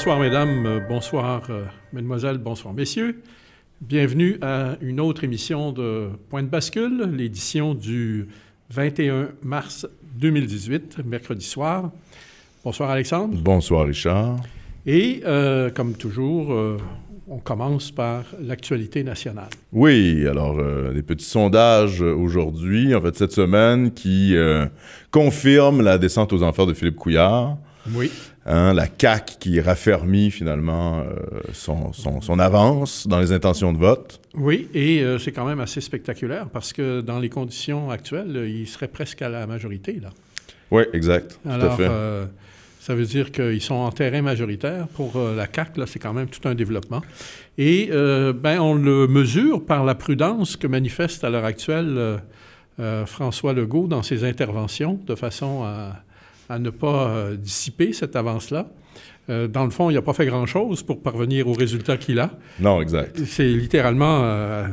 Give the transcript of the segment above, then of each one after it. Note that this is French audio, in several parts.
Bonsoir mesdames, euh, bonsoir euh, mesdemoiselles, bonsoir messieurs. Bienvenue à une autre émission de Point de bascule, l'édition du 21 mars 2018, mercredi soir. Bonsoir Alexandre. Bonsoir Richard. Et euh, comme toujours, on commence par l'actualité nationale. Oui, alors des petits sondages aujourd'hui, en fait cette semaine, qui confirment la descente aux enfers de Philippe Couillard. Oui. Hein, la CAC qui raffermit finalement euh, son, avance dans les intentions de vote. Oui, et euh, c'est quand même assez spectaculaire parce que dans les conditions actuelles, euh, il serait presque à la majorité là. Oui, exact. tout à fait. ça veut dire qu'ils sont en terrain majoritaire. Pour la CAC, là, c'est quand même tout un développement. Et ben, on le mesure par la prudence que manifeste à l'heure actuelle François Legault dans ses interventions de façon à à ne pas euh, dissiper cette avance-là. Euh, dans le fond, il n'a pas fait grand-chose pour parvenir au résultat qu'il a. Non, exact. C'est littéralement euh,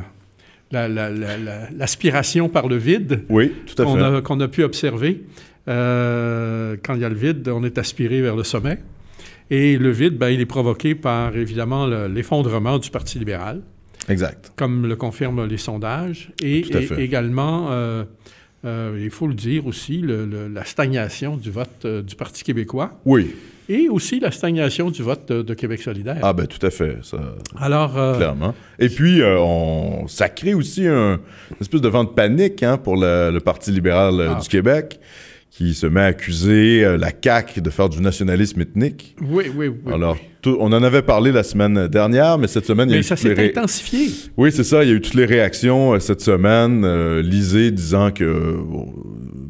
l'aspiration par le vide oui, tout à qu'on, a, pu observer. quand il y a le vide, on est aspiré vers le sommet. Et le vide, ben, il est provoqué par, évidemment, l'effondrement du Parti libéral. Exact. Comme le confirment les sondages. Et, et également euh, il faut le dire aussi, la stagnation du vote euh, du Parti québécois. Oui. Et aussi la stagnation du vote euh, de, Québec solidaire. Ah ben tout à fait, ça. Alors... clairement. Et puis, on, ça crée aussi un, une espèce de vent de panique hein, pour le, Parti libéral ah. du Québec qui se met à accuser euh, la CAQ de faire du nationalisme ethnique. Oui, oui, oui. Alors, on en avait parlé la semaine dernière, mais cette semaine, il y a eu ça s'est intensifié. Oui, c'est ça. Il y a eu toutes les réactions euh, cette semaine. Euh, lisez, disant que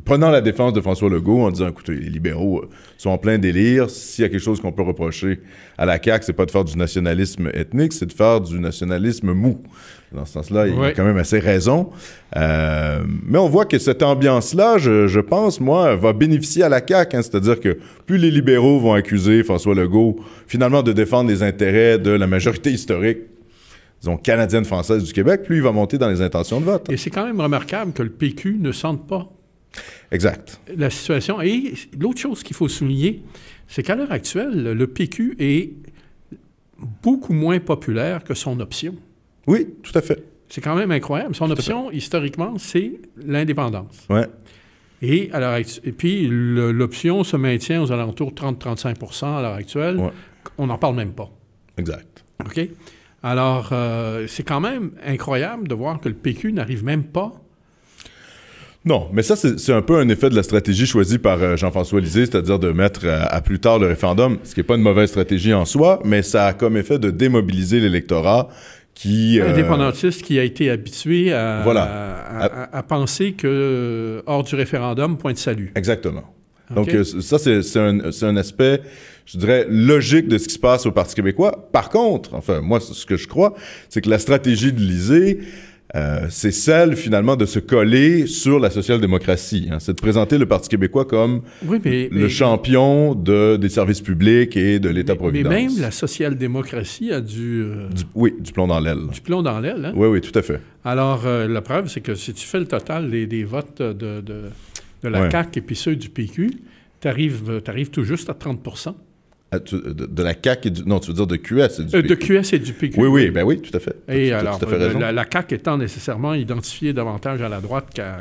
prenant la défense de François Legault en disant écoutez, les libéraux euh, sont en plein délire. S'il y a quelque chose qu'on peut reprocher à la CAQ, c'est pas de faire du nationalisme ethnique, c'est de faire du nationalisme mou. Dans ce sens-là, il a quand même assez raison. Euh, mais on voit que cette ambiance-là, je, pense, moi, va bénéficier à la CAQ. Hein. C'est-à-dire que plus les libéraux vont accuser François Legault, finalement, de défendre les intérêts de la majorité historique disons, canadienne-française du Québec, plus il va monter dans les intentions de vote. Et c'est quand même remarquable que le PQ ne sente pas Exact. La situation. Et l'autre chose qu'il faut souligner, c'est qu'à l'heure actuelle, le PQ est beaucoup moins populaire que son option. Oui, tout à fait. C'est quand même incroyable. Son option, historiquement, c'est l'indépendance. Ouais. Et, à et puis, l'option se maintient aux alentours de 30-35 à l'heure actuelle. On n'en parle même pas. Exact. OK? Alors, euh, c'est quand même incroyable de voir que le PQ n'arrive même pas non, mais ça, c'est un peu un effet de la stratégie choisie par euh, Jean-François Lisée, c'est-à-dire de mettre euh, à plus tard le référendum, ce qui n'est pas une mauvaise stratégie en soi, mais ça a comme effet de démobiliser l'électorat qui... Euh, indépendantiste qui a été habitué à, voilà, à, penser que hors du référendum, point de salut. Exactement. Donc ça, c'est un, un, aspect, je dirais, logique de ce qui se passe au Parti québécois. Par contre, enfin, moi, ce que je crois, c'est que la stratégie de Lisée euh, c'est celle finalement de se coller sur la social-démocratie. Hein. C'est de présenter le Parti québécois comme le champion des services publics et de l'État-providence. Mais même la social-démocratie a euh, du, Oui, du plomb dans l'aile. Du plomb dans l'aile, hein? Oui, oui, tout à fait. Alors, euh, la preuve, c'est que si tu fais le total des, votes de, de, la CAQ et puis ceux du PQ, tu arrives, arrives tout juste à 30 ah, euh, de la CAQ et du... Non, tu veux dire de QS du PQ. De QS et du euh, PQ. Oui, oui, ben oui, tout à fait. Et alors, euh, La, CAC CAQ étant nécessairement identifiée davantage à la droite qu'à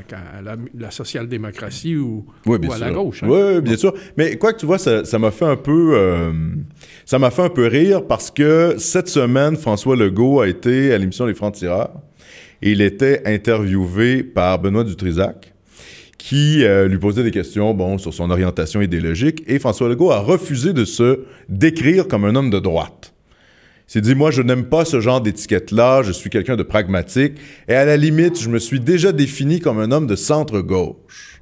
la, social-démocratie ou, à la gauche. Hein. Oui, bien sûr. Mais quoi que tu vois, ça m'a fait un peu... ça m'a fait un peu rire parce que cette semaine, François Legault a été à l'émission Les Francs-Tireurs et il était interviewé par Benoît Dutrisac qui euh, lui posait des questions bon, sur son orientation idéologique, et François Legault a refusé de se décrire comme un homme de droite. Il s'est dit, moi, je n'aime pas ce genre d'étiquette-là, je suis quelqu'un de pragmatique, et à la limite, je me suis déjà défini comme un homme de centre-gauche.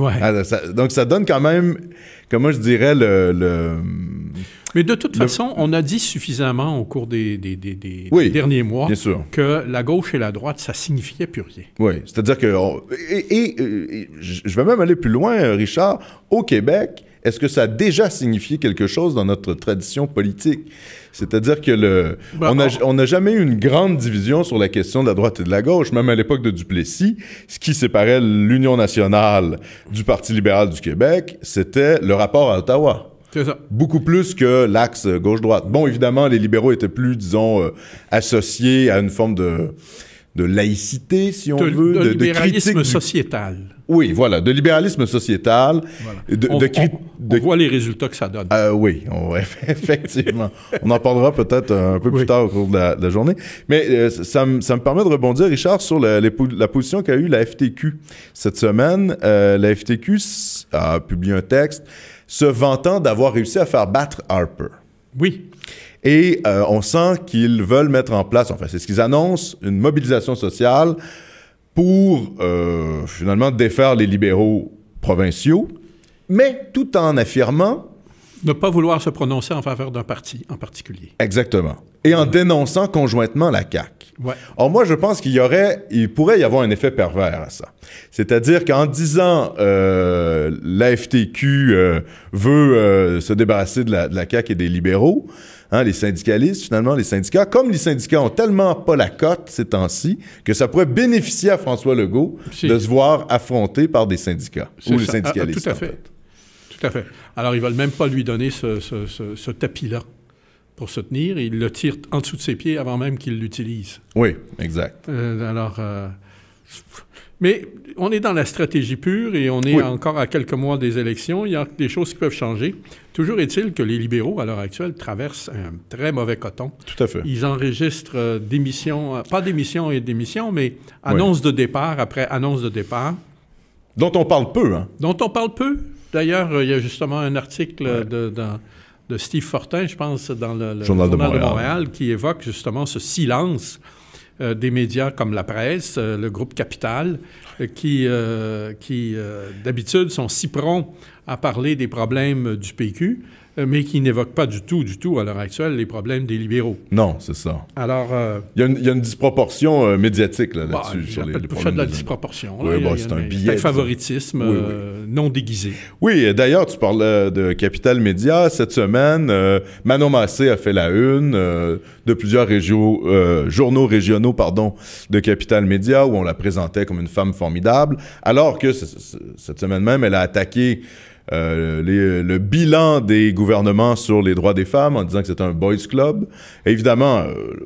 Ah, donc, ça donne quand même, comment je dirais, le... le mais de toute façon, on a dit suffisamment au cours des, derniers mois que la gauche et la droite, ça signifiait plus rien. Oui, c'est-à-dire que... Et, je vais même aller plus loin, Richard. Au Québec, est-ce que ça a déjà signifié quelque chose dans notre tradition politique? C'est-à-dire que le, ben, on n'a jamais eu une grande division sur la question de la droite et de la gauche, même à l'époque de Duplessis. Ce qui séparait l'Union nationale du Parti libéral du Québec, c'était le rapport à Ottawa. Beaucoup plus que l'axe gauche-droite. Bon, évidemment, les libéraux étaient plus, disons, euh, associés à une forme de, de laïcité, si on veut. De, de libéralisme sociétal. Oui, voilà, de libéralisme sociétal. De, on, voit les résultats que ça donne. Ah oui, effectivement. on en parlera peut-être un peu plus tard au cours de la, journée. Mais euh, ça, me, ça, me permet de rebondir, Richard, sur la, la position qu'a eue la FTQ cette semaine. Euh, la FTQ a publié un texte se vantant d'avoir réussi à faire battre Harper. Oui. Et euh, on sent qu'ils veulent mettre en place, enfin c'est ce qu'ils annoncent, une mobilisation sociale pour euh, finalement défaire les libéraux provinciaux, mais tout en affirmant ne pas vouloir se prononcer en faveur d'un parti en particulier. Exactement. Et en dénonçant conjointement la CAQ. Ouais. Or, moi, je pense qu'il y aurait, il pourrait y avoir un effet pervers à ça. C'est-à-dire qu'en disant euh, l'AFTQ euh, veut euh, se débarrasser de la, CAC CAQ et des libéraux, hein, les syndicalistes, finalement, les syndicats, comme les syndicats ont tellement pas la cote ces temps-ci, que ça pourrait bénéficier à François Legault de se voir affronté par des syndicats ou les ah, ah, syndicalistes. tout à fait. Tout à fait. Alors, ils ne veulent même pas lui donner ce, ce, tapis-là pour se tenir. Ils le tirent en dessous de ses pieds avant même qu'il l'utilise. Oui, exact. Euh, alors, euh, mais on est dans la stratégie pure et on est encore à quelques mois des élections. Il y a des choses qui peuvent changer. Toujours est-il que les libéraux, à l'heure actuelle, traversent un très mauvais coton. Tout à fait. Ils enregistrent euh, des pas démissions et démissions, mais annonces de départ après annonces de départ. Dont on parle peu, hein? Dont on parle peu. D'ailleurs, euh, il y a justement un article de, Steve Fortin, je pense, dans le, Journal, de, Montréal. qui évoque justement ce silence euh, des médias comme la presse, euh, le groupe Capital, qui, qui d'habitude sont si prompts à parler des problèmes du PQ. Euh, mais qui n'évoque pas du tout, du tout, à l'heure actuelle, les problèmes des libéraux. Non, c'est ça. Alors... Euh, il, y a une, disproportion euh, médiatique là, dessus bah, sur les, les de la disproportion. Oui, bon, c'est un billet. un favoritisme non déguisé. Oui, d'ailleurs, tu parles de Capital Média. Cette semaine, Manon Massé a fait la une de plusieurs régions, journaux régionaux pardon, de Capital Média où on la présentait comme une femme formidable, alors que cette semaine même, elle a attaqué... Euh, le bilan des gouvernements sur les droits des femmes en disant que c'est un boys club. évidemment, euh,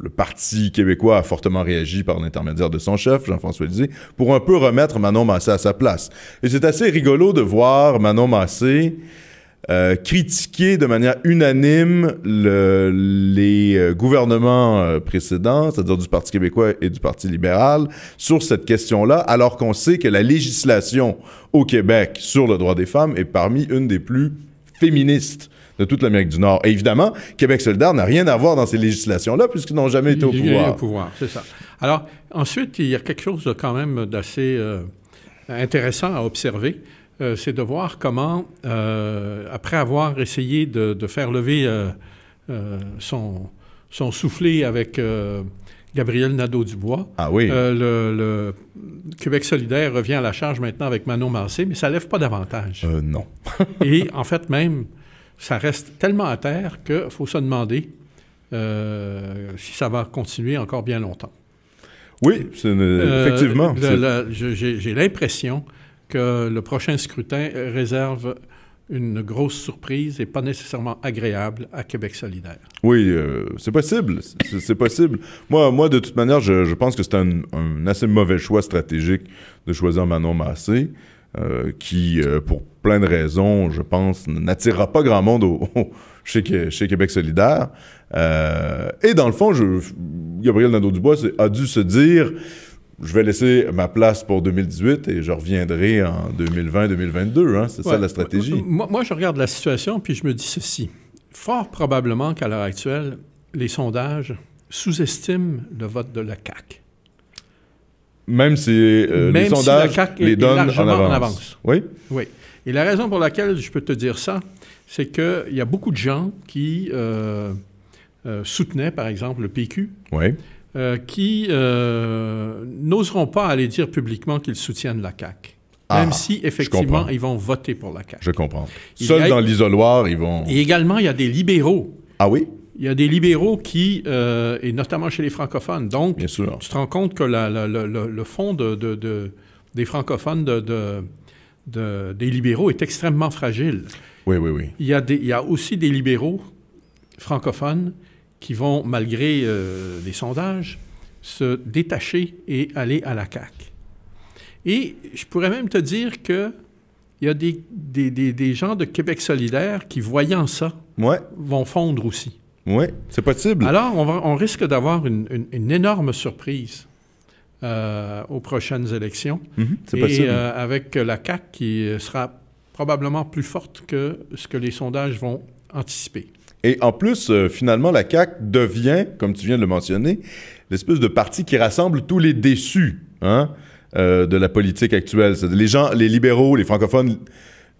le Parti québécois a fortement réagi par l'intermédiaire de son chef, Jean-François Lisée, pour un peu remettre Manon Massé à sa place. Et c'est assez rigolo de voir Manon Massé euh, critiquer de manière unanime les euh, gouvernements euh, précédents, c'est-à-dire du Parti québécois et du Parti libéral, sur cette question-là, alors qu'on sait que la législation au Québec sur le droit des femmes est parmi une des plus féministes de toute l'Amérique du Nord. Et évidemment, Québec solidaire n'a rien à voir dans ces législations-là puisqu'ils n'ont jamais été au pouvoir. au pouvoir, c'est ça. Alors, ensuite, il y a quelque chose quand même d'assez intéressant à observer. Euh, c'est de voir comment, euh, après avoir essayé de, faire lever euh, son, soufflet avec Gabriel Nadeau-Dubois, ah le, Québec solidaire revient à la charge maintenant avec Manon Massé, mais ça ne lève pas davantage. non. Et en fait, même, ça reste tellement à terre qu'il faut se demander si ça va continuer encore bien longtemps. Oui, effectivement. J'ai l'impression que le prochain scrutin réserve une grosse surprise et pas nécessairement agréable à Québec solidaire. Oui, euh, c'est possible. C'est possible. Moi, moi, de toute manière, je, pense que c'est un, assez mauvais choix stratégique de choisir Manon Massé, euh, qui, euh, pour plein de raisons, je pense, n'attirera pas grand monde au, chez, chez, Québec solidaire. et dans le fond, je, Gabriel Nadeau-Dubois a dû se dire je vais laisser ma place pour 2018 et je reviendrai en 2020-2022. Hein? C'est ça la stratégie. Moi, je regarde la situation puis je me dis ceci. Fort probablement qu'à l'heure actuelle, les sondages sous-estiment le vote de la CAQ. Même si euh, les sondages les donnent en avance. Oui? Oui. Et la raison pour laquelle je peux te dire ça, c'est qu'il y a beaucoup de gens qui euh, euh, soutenaient, par exemple, le PQ. Oui euh, qui euh, n'oseront pas aller dire publiquement qu'ils soutiennent la CAQ. Ah, même si, effectivement, ils vont voter pour la CAQ. Je comprends. Seuls dans l'isoloir, ils vont... Et également, il y a des libéraux. Ah oui? Il y a des libéraux qui, euh, et notamment chez les francophones, donc Bien sûr. tu te rends compte que le fond de, des francophones des libéraux est extrêmement fragile. Oui, oui, oui. Il il y a aussi des libéraux francophones qui vont, malgré les euh, sondages, se détacher et aller à la CAQ. Et je pourrais même te dire qu'il y a des, des, gens de Québec solidaire qui, voyant ça, vont fondre aussi. Oui, c'est possible. Alors, on, va, on risque d'avoir une, énorme surprise euh, aux prochaines élections. Mhm, c'est possible. Euh, avec la CAQ qui sera probablement plus forte que ce que les sondages vont anticiper. Et en plus, euh, finalement, la CAQ devient, comme tu viens de le mentionner, l'espèce de parti qui rassemble tous les déçus hein, euh, de la politique actuelle. Les gens, les libéraux, les francophones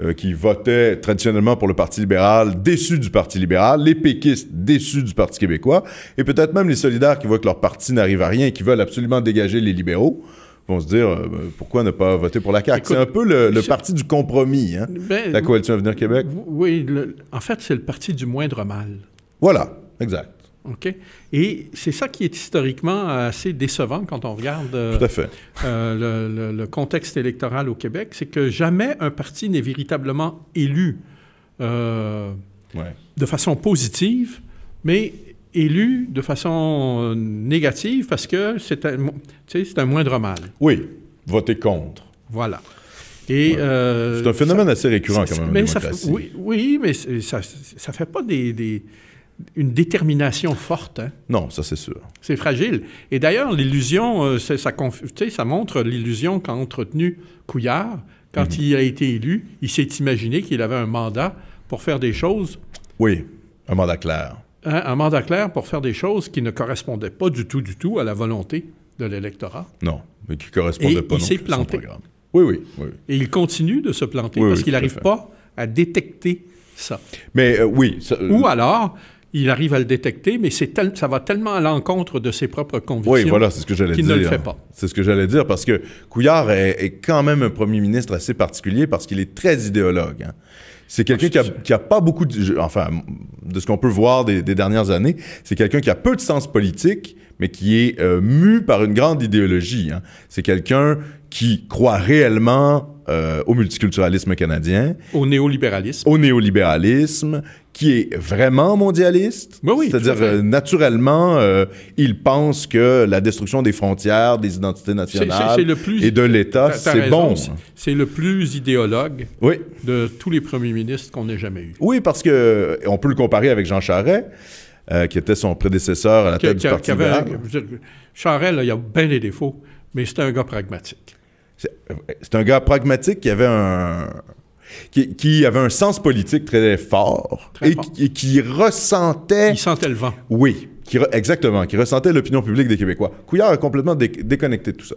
euh, qui votaient traditionnellement pour le Parti libéral, déçus du Parti libéral, les péquistes déçus du Parti québécois, et peut-être même les solidaires qui voient que leur parti n'arrive à rien et qui veulent absolument dégager les libéraux vont se dire euh, ben, pourquoi ne pas voter pour la CAQ. C'est un peu le, parti du compromis, hein, ben, la Coalition Avenir Québec. Oui, en fait, c'est le parti du moindre mal. Voilà, exact. OK? Et c'est ça qui est historiquement assez décevant quand on regarde euh, euh, le, contexte électoral au Québec, c'est que jamais un parti n'est véritablement élu de façon positive, mais élu de façon euh, négative parce que c'est un, c'est un moindre mal. Oui, voter contre. Voilà. Et, euh, c'est un phénomène assez récurrent quand même. en oui, oui, mais ça ne fait pas des, des, une détermination forte. Hein. Non, ça c'est sûr. C'est fragile. Et d'ailleurs, l'illusion, euh, c'est ça, ça montre l'illusion qu'a entretenu Couillard. Quand mhm. il a été élu, il s'est imaginé qu'il avait un mandat pour faire des choses. Oui, un mandat clair. Hein, un mandat clair pour faire des choses qui ne correspondaient pas du tout, du tout à la volonté de l'électorat. Non, mais qui ne correspondaient pas non plus planté. Son oui, oui, oui, Et il continue de se planter parce qu'il n'arrive pas à détecter ça. Mais euh, oui. Euh, Ou alors, il arrive à le détecter, mais ça va tellement à l'encontre de ses propres convictions. Oui, voilà, c'est ce que j'allais dire. ne le fait pas. C'est ce que j'allais dire parce que Couillard est, quand même un premier ministre assez particulier parce qu'il est très idéologue. Hein. C'est quelqu'un qui a, pas beaucoup de, enfin, de ce qu'on peut voir des, dernières années, c'est quelqu'un qui a peu de sens politique, mais qui est euh, mu par une grande idéologie. Hein. C'est quelqu'un qui croit réellement euh, au multiculturalisme canadien. Au néolibéralisme. Au néolibéralisme, qui est vraiment mondialiste. oui, C'est-à-dire, euh, naturellement, euh, il pense que la destruction des frontières, des identités nationales et de l'État, c'est bon. C'est le plus idéologue oui. de tous les premiers ministres qu'on ait jamais eu. Oui, parce que on peut le comparer avec Jean Charest. qui était son prédécesseur à la tête du Parti libéral. Charest, il y a bien des défauts, mais c'était un gars pragmatique. C'est un gars pragmatique qui avait un, qui, avait un sens politique très fort, et, Qui, ressentait. Il sentait le vent. Oui, exactement, qui ressentait l'opinion publique des Québécois. Couillard a complètement déconnecté de tout ça.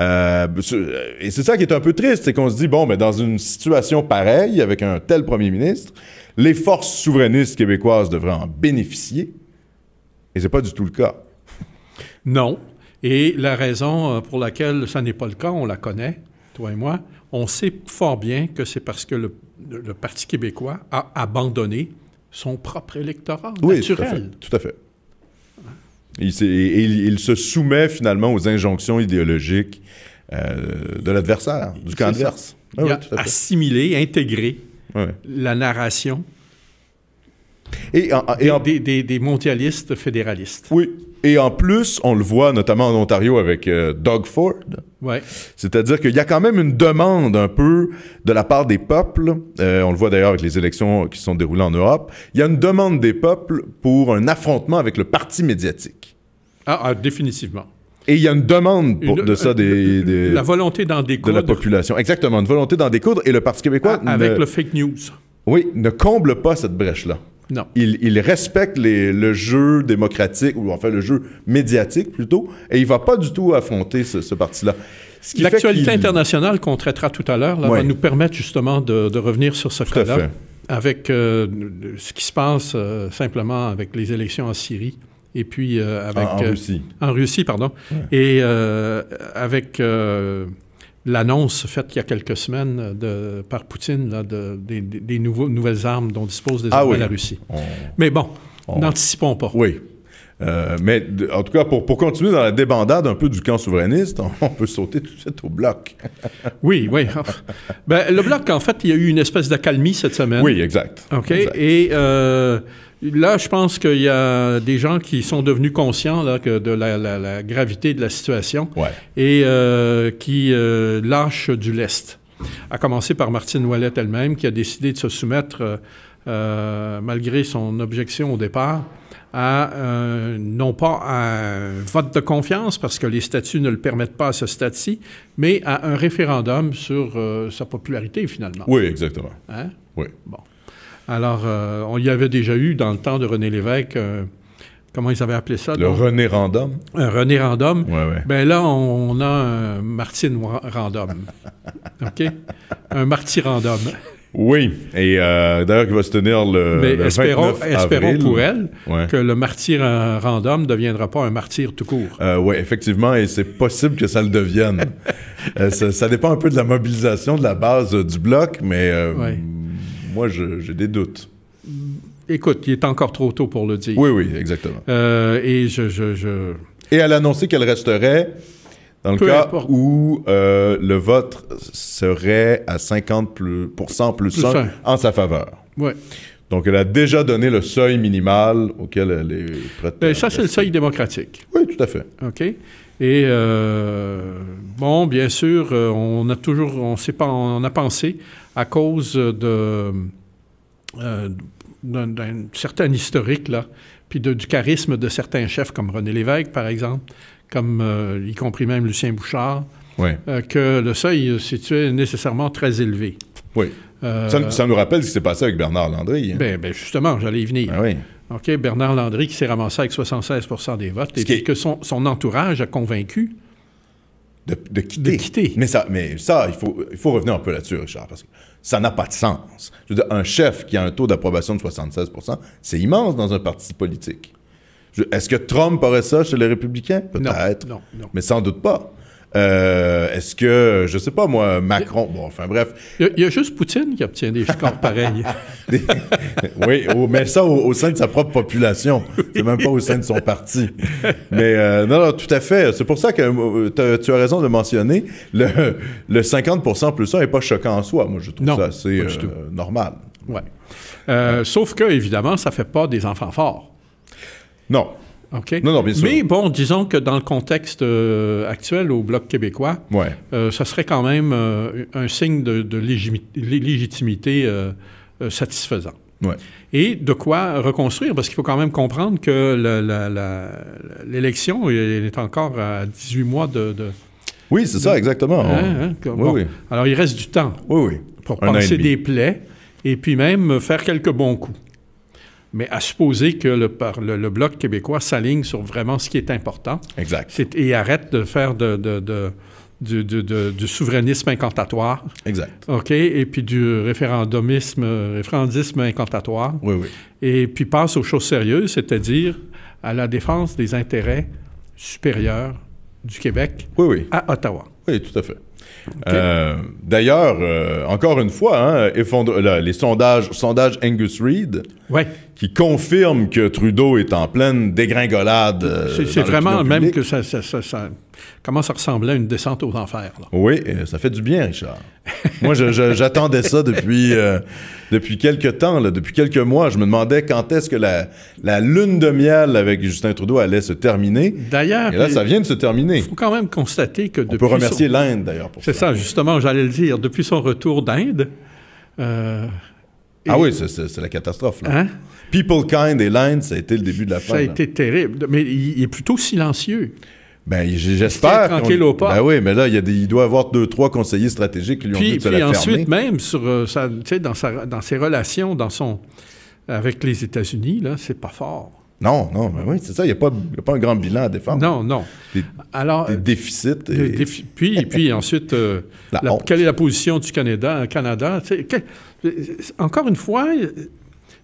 Euh, euh, et c'est ça qui est un peu triste, c'est qu'on se dit, bon, mais dans une situation pareille, avec un tel premier ministre, les forces souverainistes québécoises devraient en bénéficier. Et c'est pas du tout le cas. Non. Et la raison euh, pour laquelle ça n'est pas le cas, on la connaît, toi et moi, on sait fort bien que c'est parce que le, Parti québécois a abandonné son propre électorat oui, naturel. Tout à fait. Tout à fait. Il, il, se soumet finalement aux injonctions idéologiques euh, de l'adversaire, du camp adverse. Ah il assimilé, intégré la narration et, Des, mondialistes fédéralistes. Oui. Et en plus, on le voit notamment en Ontario avec Dogford euh, Doug Ford. Ouais. C'est-à-dire qu'il y a quand même une demande un peu de la part des peuples. Euh, on le voit d'ailleurs avec les élections qui sont déroulées en Europe. Il y a une demande des peuples pour un affrontement avec le parti médiatique. Ah, ah définitivement. Et il y a une demande de ça euh, des, La volonté d'en découdre. De la population. Exactement, une volonté d'en découdre. Et le Parti québécois. Ah, avec le fake news. Oui, ne comble pas cette brèche-là. Non. Il, il respecte le jeu démocratique, ou enfin le jeu médiatique plutôt, et il ne va pas du tout affronter ce, parti-là. L'actualité internationale qu'on traitera tout à l'heure va nous permettre justement de, revenir sur ce cas-là, avec euh, ce qui se passe euh, simplement avec les élections en Syrie et puis euh, avec ah, en, Russie, en Russie pardon, et avec l'annonce faite il y a quelques semaines euh, par Poutine de, des, nouvelles armes dont dispose désormais ah la Russie. Mais bon, n'anticipons pas. Oui. Euh, mais en tout cas, pour, pour, continuer dans la débandade un peu du camp souverainiste, on, peut sauter tout de suite au bloc. oui, oui. Ben, le bloc, en fait, il y a eu une espèce d'accalmie cette semaine. Oui, exact. OK. Et euh, Là, je pense qu'il y a des gens qui sont devenus conscients de la, gravité de la situation et euh, qui euh, lâchent du lest. À commencer par Martine Ouellette elle-même, qui a décidé de se soumettre, euh, malgré son objection au départ, à non pas un vote de confiance, parce que les statuts ne le permettent pas à ce stade-ci, mais à un référendum sur sa popularité, finalement. Oui, exactement. Hein? Oui. Bon. Alors, euh, on y avait déjà eu dans le temps de René Lévesque. Euh, comment ils avaient appelé ça? Le René Random. Un euh, René Random. Ouais, ben là, on, a un Martine Random. OK? Un Marty Random. Oui, et d'ailleurs, il va se tenir le. Mais espérons, pour elle que le martyr random ne deviendra pas un martyr tout court. oui, effectivement, et c'est possible que ça le devienne. ça, dépend un peu de la mobilisation de la base du bloc, mais moi, j'ai des doutes. Écoute, il est encore trop tôt pour le dire. Oui, oui, exactement. Euh, et je, Et elle a annoncé qu'elle resterait dans le cas où euh, le vote serait à 50 plus, en sa faveur. Oui. Donc, elle a déjà donné le seuil minimal auquel elle est prête. Ben, ça, c'est le seuil démocratique. Oui, tout à fait. OK. Et euh, bon, bien sûr, on a toujours, on, sait pas, on a pensé à cause de, euh, d'un certain historique, là, puis du charisme de certains chefs comme René Lévesque, par exemple, comme euh, y compris même Lucien Bouchard, euh, que le seuil situé nécessairement très élevé. Oui. Ça, nous rappelle ce qui s'est passé avec Bernard Landry. Hein. Ben, ben, justement, j'allais y venir. Ben OK, Bernard Landry qui s'est ramassé avec 76 des votes, et que son, son entourage a convaincu de, quitter. Mais ça, mais ça il, faut, il faut revenir un peu là-dessus, Richard, parce que ça n'a pas de sens. un chef qui a un taux d'approbation de 76 c'est immense dans un parti politique. Est-ce que Trump aurait ça chez les républicains? Peut-être. Mais sans doute pas. Euh, est-ce que, je sais pas moi, Macron, bon, enfin bref. Il y, a juste Poutine qui obtient des scores pareils. oui, oh, mais ça au, sein de sa propre population. C'est même pas au sein de son parti. Mais euh, non, non, tout à fait. C'est pour ça que euh, tu as raison de mentionner, le, le 50 plus ça n'est pas choquant en soi. Moi, je trouve ça assez normal. Ouais. sauf que, évidemment, ça fait pas des enfants forts. Non. Non, non, bien Mais bon, disons que dans le contexte euh, actuel au Bloc québécois, euh, ça serait quand même euh, un signe de, légitimité satisfaisant. Et de quoi reconstruire, parce qu'il faut quand même comprendre que l'élection est encore à 18 mois de... oui, c'est ça, exactement. Hein, hein? Alors, il reste du temps pour penser des plaies et puis même faire quelques bons coups mais à supposer que le, Bloc québécois s'aligne sur vraiment ce qui est important. Exact. et arrête de faire de, du, souverainisme incantatoire. Exact. OK? Et puis du référendumisme, référendisme incantatoire. Oui, oui. Et puis passe aux choses sérieuses, c'est-à-dire à la défense des intérêts supérieurs du Québec oui, à Ottawa. Oui, tout à fait. Euh, d'ailleurs, euh, encore une fois, hein, les sondages, sondages Angus Reid, oui qui confirme que Trudeau est en pleine dégringolade. Euh, c'est vraiment même que ça, Comment ça, ressemblait à une descente aux enfers. Là. Oui, euh, ça fait du bien, Richard. Moi, j'attendais ça depuis, euh, depuis quelques temps, là, depuis quelques mois. Je me demandais quand est-ce que la, la, lune de miel avec Justin Trudeau allait se terminer. D'ailleurs. là, ça vient de se terminer. Il faut quand même constater que depuis. On peut remercier l'Inde, d'ailleurs, pour ça. C'est ça, justement, j'allais le dire. Depuis son retour d'Inde, ah oui, c'est la catastrophe. Là. Hein? People Kind et lines, ça a été le début de la fin. Ça a été terrible. Mais il est plutôt silencieux. Ben, j'espère. Tranquille au pas. Ben oui, mais là, il, doit avoir deux, trois conseillers stratégiques qui lui ont dit de puis la ensuite, même, sur, euh, sa, dans, sa, dans ses relations dans son, avec les États-Unis, là, c'est pas fort. Non, non, mais oui, c'est ça. Il n'y a, pas un grand bilan à défendre. Non, non. Des, Alors, déficits. puis, puis ensuite, euh, quelle est la position du Canada? Euh, Canada euh, encore une fois,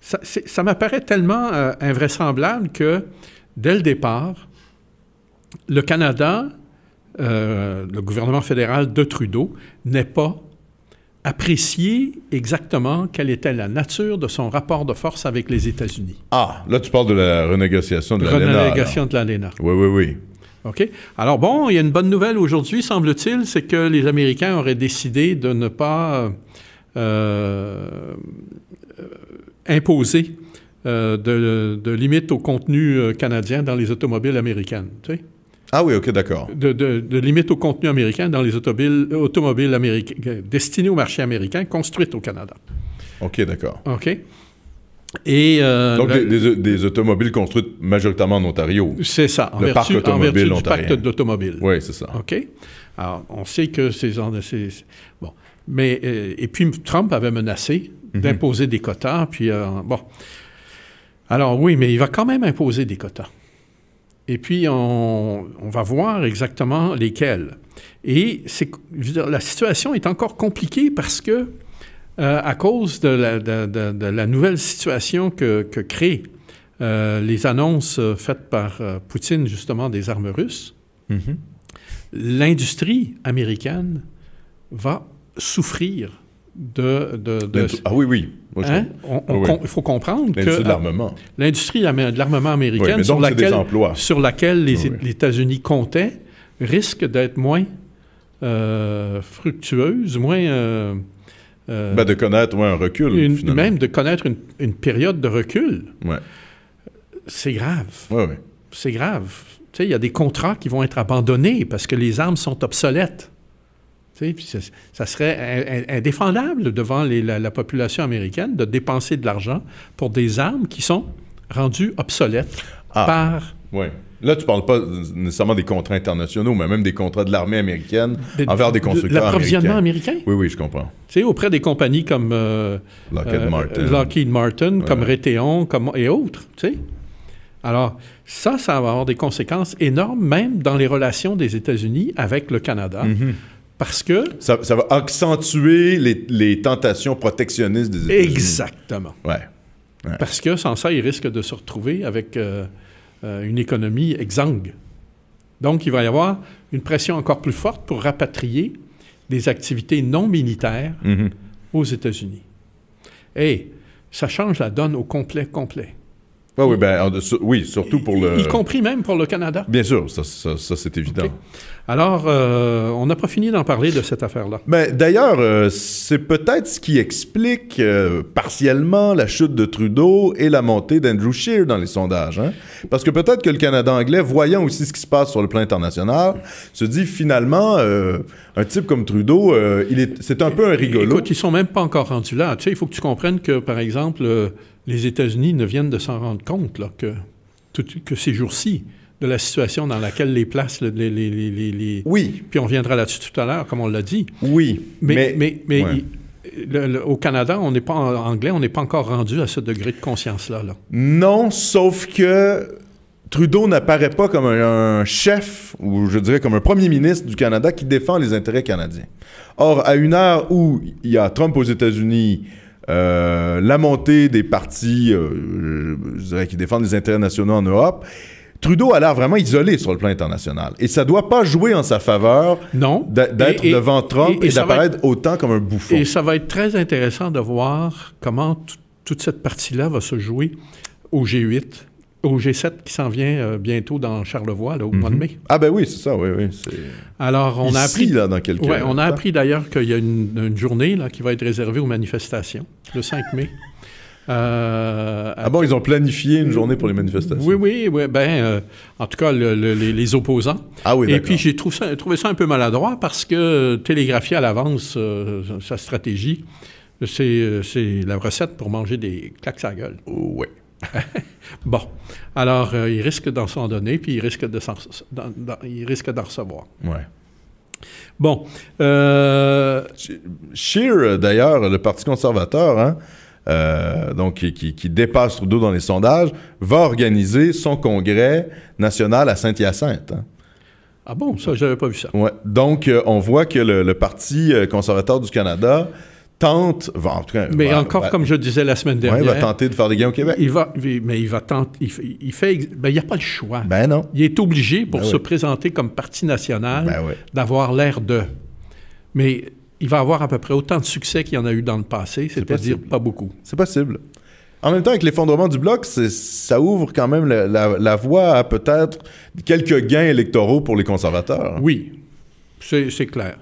ça, m'apparaît tellement invraisemblable que dès le départ, le Canada, le gouvernement fédéral de Trudeau, n'est pas apprécier exactement quelle était la nature de son rapport de force avec les États-Unis. Ah, là, tu parles de la renégociation de l'ALENA. Renégociation de l'ALENA. Oui, oui, oui. OK. Alors, bon, il y a une bonne nouvelle aujourd'hui, semble-t-il, c'est que les Américains auraient décidé de ne pas euh, euh, imposer euh, de, de limites au contenu canadien dans les automobiles américaines. Tu sais? Ah oui, OK, d'accord. De, de, limite au contenu américain dans les euh, automobiles, automobiles américaines, euh, destinées au marché américain, construites au Canada. OK, d'accord. OK. Et, euh, Donc, des, automobiles construites majoritairement en Ontario. C'est ça, en le parc automobile d'automobile. Oui, c'est ça. OK. Alors, on sait que ces... ces bon. Mais, et puis, Trump avait menacé mhm. d'imposer des quotas, puis, bon. Alors, oui, mais il va quand même imposer des quotas et puis on, va voir exactement lesquels. Et la situation est encore compliquée parce que, euh, à cause de la, nouvelle situation que, créent euh, les annonces faites par euh, Poutine, justement, des armes russes, mm-hmm. l'industrie américaine va souffrir de... Ah oui, oui. Hein? Il faut comprendre que... L'industrie de ah, l'armement. L'industrie de l'armement américaine sur, laquelle, les, États-Unis comptaient risque d'être moins euh, fructueuse, moins... Euh, euh, ben, de connaître moins un recul, Même de connaître une, période de recul. C'est grave. C'est grave. Il y a des contrats qui vont être abandonnés parce que les armes sont obsolètes. Ça, ça, serait indéfendable devant la, population américaine de dépenser de l'argent pour des armes qui sont rendues obsolètes ah. par... Oui. Là, tu ne parles pas nécessairement des contrats internationaux, mais même des contrats de l'armée américaine envers des constructeurs américains. – L'approvisionnement américain. Oui, oui, je comprends. Tu sais, auprès des compagnies comme... Euh, Lockheed euh, Martin. Lockheed Martin, comme Raytheon et autres, tu sais. Alors, ça, ça va avoir des conséquences énormes, même dans les relations des États-Unis avec le Canada. Mm-hmm. Parce que. Ça, va accentuer les, tentations protectionnistes des États-Unis. Exactement. Ouais. Parce que sans ça, ils risquent de se retrouver avec euh, euh, une économie exsangue. Donc, il va y avoir une pression encore plus forte pour rapatrier des activités non militaires mm-hmm. aux États-Unis. Et ça change la donne au complet, complet. Ben, oui, surtout pour le... Y compris même pour le Canada. Bien sûr, ça, c'est évident. Alors, euh, on n'a pas fini d'en parler de cette affaire-là. Ben, D'ailleurs, euh, c'est peut-être ce qui explique euh, partiellement la chute de Trudeau et la montée d'Andrew Scheer dans les sondages. Hein? Parce que peut-être que le Canada anglais, voyant aussi ce qui se passe sur le plan international, se dit finalement, un type comme Trudeau, c'est est un peu un rigolo. Écoute, ils sont même pas encore rendus là. Tu sais, il faut que tu comprennes que, par exemple les États-Unis ne viennent de s'en rendre compte là, que, ces jours-ci, de la situation dans laquelle les places, les, Oui. Puis on viendra là-dessus tout à l'heure, comme on l'a dit. Oui. Mais, mais, mais, au Canada, on n'est pas en anglais, on n'est pas encore rendu à ce degré de conscience-là. Non, sauf que Trudeau n'apparaît pas comme un, un, chef, ou je dirais comme un premier ministre du Canada qui défend les intérêts canadiens. Or, à une heure où il y a Trump aux États-Unis, euh, la montée des partis, euh, qui défendent les intérêts nationaux en Europe. Trudeau a l'air vraiment isolé sur le plan international. Et ça ne doit pas jouer en sa faveur d'être devant Trump et, d'apparaître autant comme un bouffon. Et ça va être très intéressant de voir comment toute cette partie-là va se jouer au G8 au G7 qui s'en vient euh, bientôt dans Charlevoix, au mois de mhm. mai. Ah ben oui, c'est ça, oui, oui. Alors, on a appris... là, dans quelques ouais, on a appris d'ailleurs qu'il y a une, journée là, qui va être réservée aux manifestations, le 5 mai. Euh, ah bon, ils ont planifié une journée pour les manifestations. Oui, oui, oui. Ben, euh, en tout cas, les, opposants. Ah oui, Et puis, j'ai trouvé ça, un peu maladroit parce que télégraphier à l'avance sa stratégie, c'est la recette pour manger des claques à gueule. Oui. bon. Alors, euh, il risque d'en s'en donner, puis il risque de d'en recevoir. Ouais. Bon. Euh... euh d'ailleurs, le Parti conservateur, hein, euh, donc qui, dépasse Trudeau dans les sondages, va organiser son congrès national à Saint-Hyacinthe. Hein. Ah bon, ça, j'avais pas vu ça. Ouais. Donc, on voit que le Parti conservateur du Canada tente, en tout cas, mais encore comme je disais la semaine dernière, il va tenter de faire des gains au Québec. Il va, mais il va tenter, il, fait, il n'y ben, a pas le choix. Ben non. Il est obligé pour ben se présenter comme parti national ben d'avoir l'air de. Mais il va avoir à peu près autant de succès qu'il y en a eu dans le passé, c'est-à-dire pas beaucoup. C'est possible. En même temps, avec l'effondrement du bloc, ça ouvre quand même la, la voie à peut-être quelques gains électoraux pour les conservateurs. Oui, c'est clair.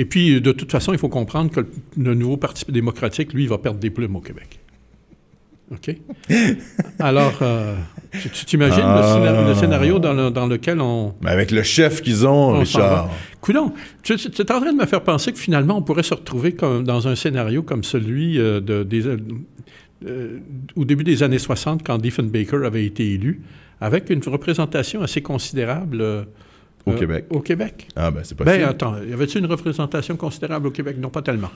Et puis, de toute façon, il faut comprendre que le nouveau Parti démocratique, lui, va perdre des plumes au Québec. OK? Alors, euh, tu t'imagines le, ah. scénario, dans, lequel on. Mais avec le chef qu'ils ont, Richard. Coudon, tu, tu, es en train de me faire penser que finalement, on pourrait se retrouver comme, dans un scénario comme celui euh, de, des, euh, au début des années 60, quand Baker avait été élu, avec une représentation assez considérable au euh, Québec. Au Québec. Ah, ben, c'est ben, possible. Ben, attends, y avait-tu une représentation considérable au Québec? Non, pas tellement.